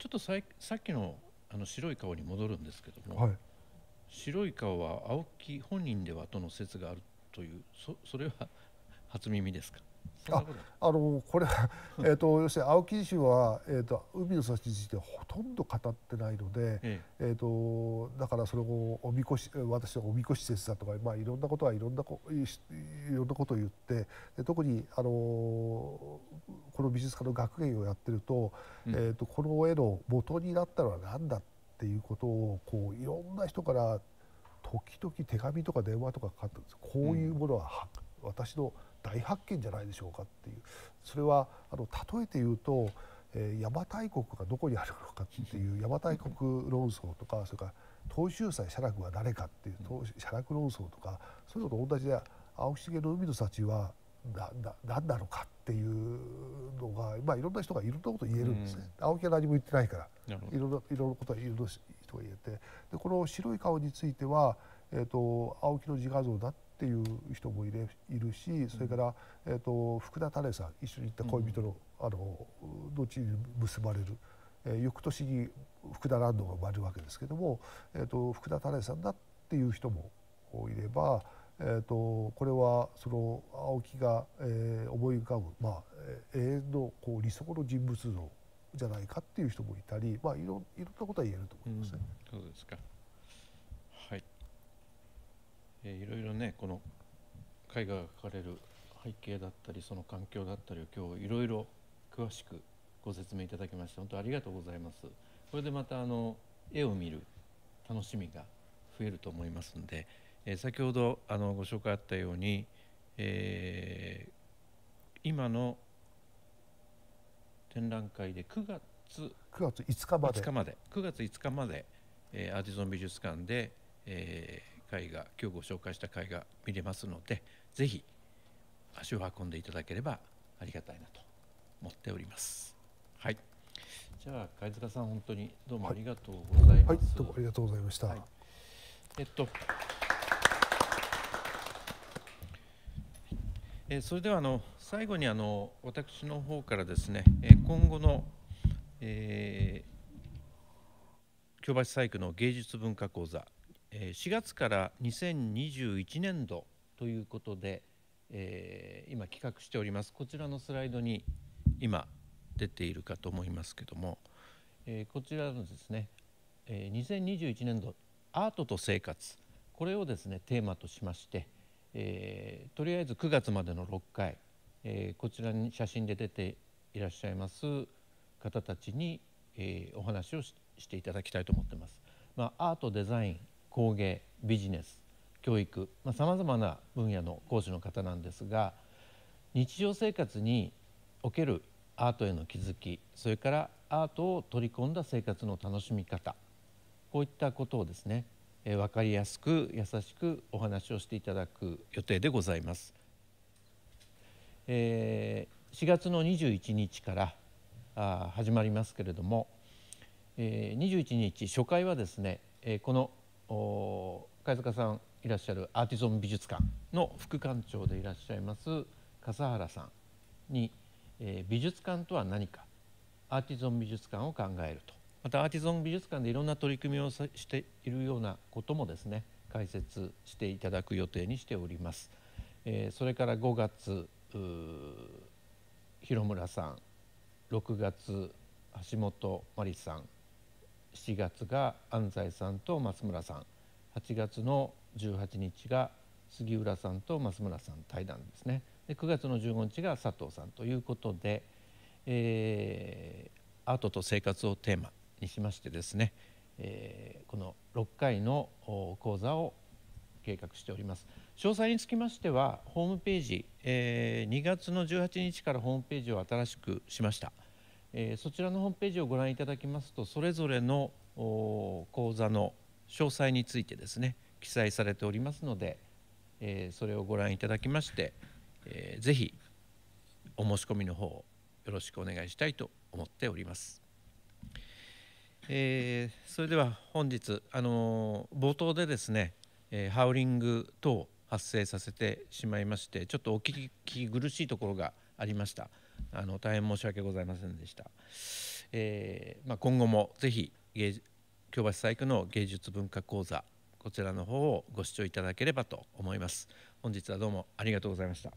ちょっとささっきのあの白い顔に戻るんですけども、はい、白い顔は青木本人ではとの説があるというそそれは初耳ですかああのこれ、えと、要するに青木氏は、えーと、海の幸についてほとんど語ってないので、えええーと、だからそれをおみこし私はおみこし説だとか、まあ、いろんなことはいろんなこいろんなことを言ってで特にあのこの美術家の学芸をやってるとうん、えー、とこの絵の元になったのは何だっていうことをこういろんな人から時々手紙とか電話とかかかってるんですこういうものは、うん、私の。大発見じゃないでしょうかっていうそれはあの例えて言うと、えー、邪馬台国がどこにあるのかっていう *laughs* 邪馬台国論争とかそれから東秀斎写楽は誰かっていう写楽論争とかそういうのと同じで青重の海の幸はなな何なのかっていうのが、まあ、いろんな人がいろんなこと言えるんですね、うん、青木は何も言ってないからいろんないろんなことはいろんな人が言えてでこの白い顔については、えーと、と青木の自画像だってっていう人もいれいるしそれから、えーと、福田多さん一緒に行った恋人の,、あのちに結ばれる、えー、翌年に福田ランドが生まれるわけですけども、えーと、福田多さんだっていう人もいれば、えーと、とこれはその青木が、えー、思い浮かぶ、まあ、永遠のこう理想の人物像じゃないかっていう人もいたり、まあ、いろいろんなことは言えると思いますね。うん、そうですかえー、いろいろねこの絵画が描かれる背景だったりその環境だったりを今日いろいろ詳しくご説明いただきまして本当ありがとうございます。これでまたあの絵を見る楽しみが増えると思いますので、えー、先ほどあのご紹介あったように、えー、今の展覧会で9月9月5日まで ,5 日まで9月5日まで、えー、アーティゾン美術館で、え回が今日ご紹介した回が見れますのでぜひ足を運んでいただければありがたいなと思っております。はいじゃあ貝塚さん本当にどうもありがとうございます。はい、はい、どうもありがとうございました。はい、えっと、えそれではあの最後にあの私の方からですね、え今後の、えー、京橋細工の芸術文化講座4月から2021年度ということで、えー、今企画しておりますこちらのスライドに今出ているかと思いますけども、えー、こちらのですね、えー、2021年度アートと生活これをですねテーマとしまして、えー、とりあえず9月までの6回、えこちらに写真で出ていらっしゃいます方たちに、えお話をしていただきたいと思ってます。まあ、アートデザイン工芸ビジネス教育さまざ、まな分野の講師の方なんですが日常生活におけるアートへの気づきそれからアートを取り込んだ生活の楽しみ方こういったことをですね、えー、分かりやすく優しくお話をしていただく予定でございます。えー、4月の21日からあ始まりますけれども、えー、21日初回はですね、えー、この貝塚さんいらっしゃるアーティゾン美術館の副館長でいらっしゃいます笠原さんに、えー、美術館とは何かアーティゾン美術館を考えるとまたアーティゾン美術館でいろんな取り組みをしているようなこともですね解説していただく予定にしております。えー、それから5月広村さん6月橋本真理さん7月が安西さんと松村さん8月の18日が杉浦さんと松村さん対談ですねで9月の15日が佐藤さんということで、えー、アートと生活をテーマにしましてですね、えー、この6回の講座を計画しております詳細につきましてはホームページ、えー、2月の18日からホームページを新しくしました。えそちらのホームページをご覧いただきますとそれぞれの講座の詳細についてですね記載されておりますので、えそれをご覧いただきまして、えぜひお申し込みの方をよろしくお願いしたいと思っております。えそれでは本日、あの冒頭でですね、えハウリング等を発生させてしまいましてちょっとお聞き苦しいところがありました、あの大変申し訳ございませんでした。えー、まあ、今後もぜひ京橋細工の芸術文化講座こちらの方をご視聴いただければと思います。本日はどうもありがとうございました。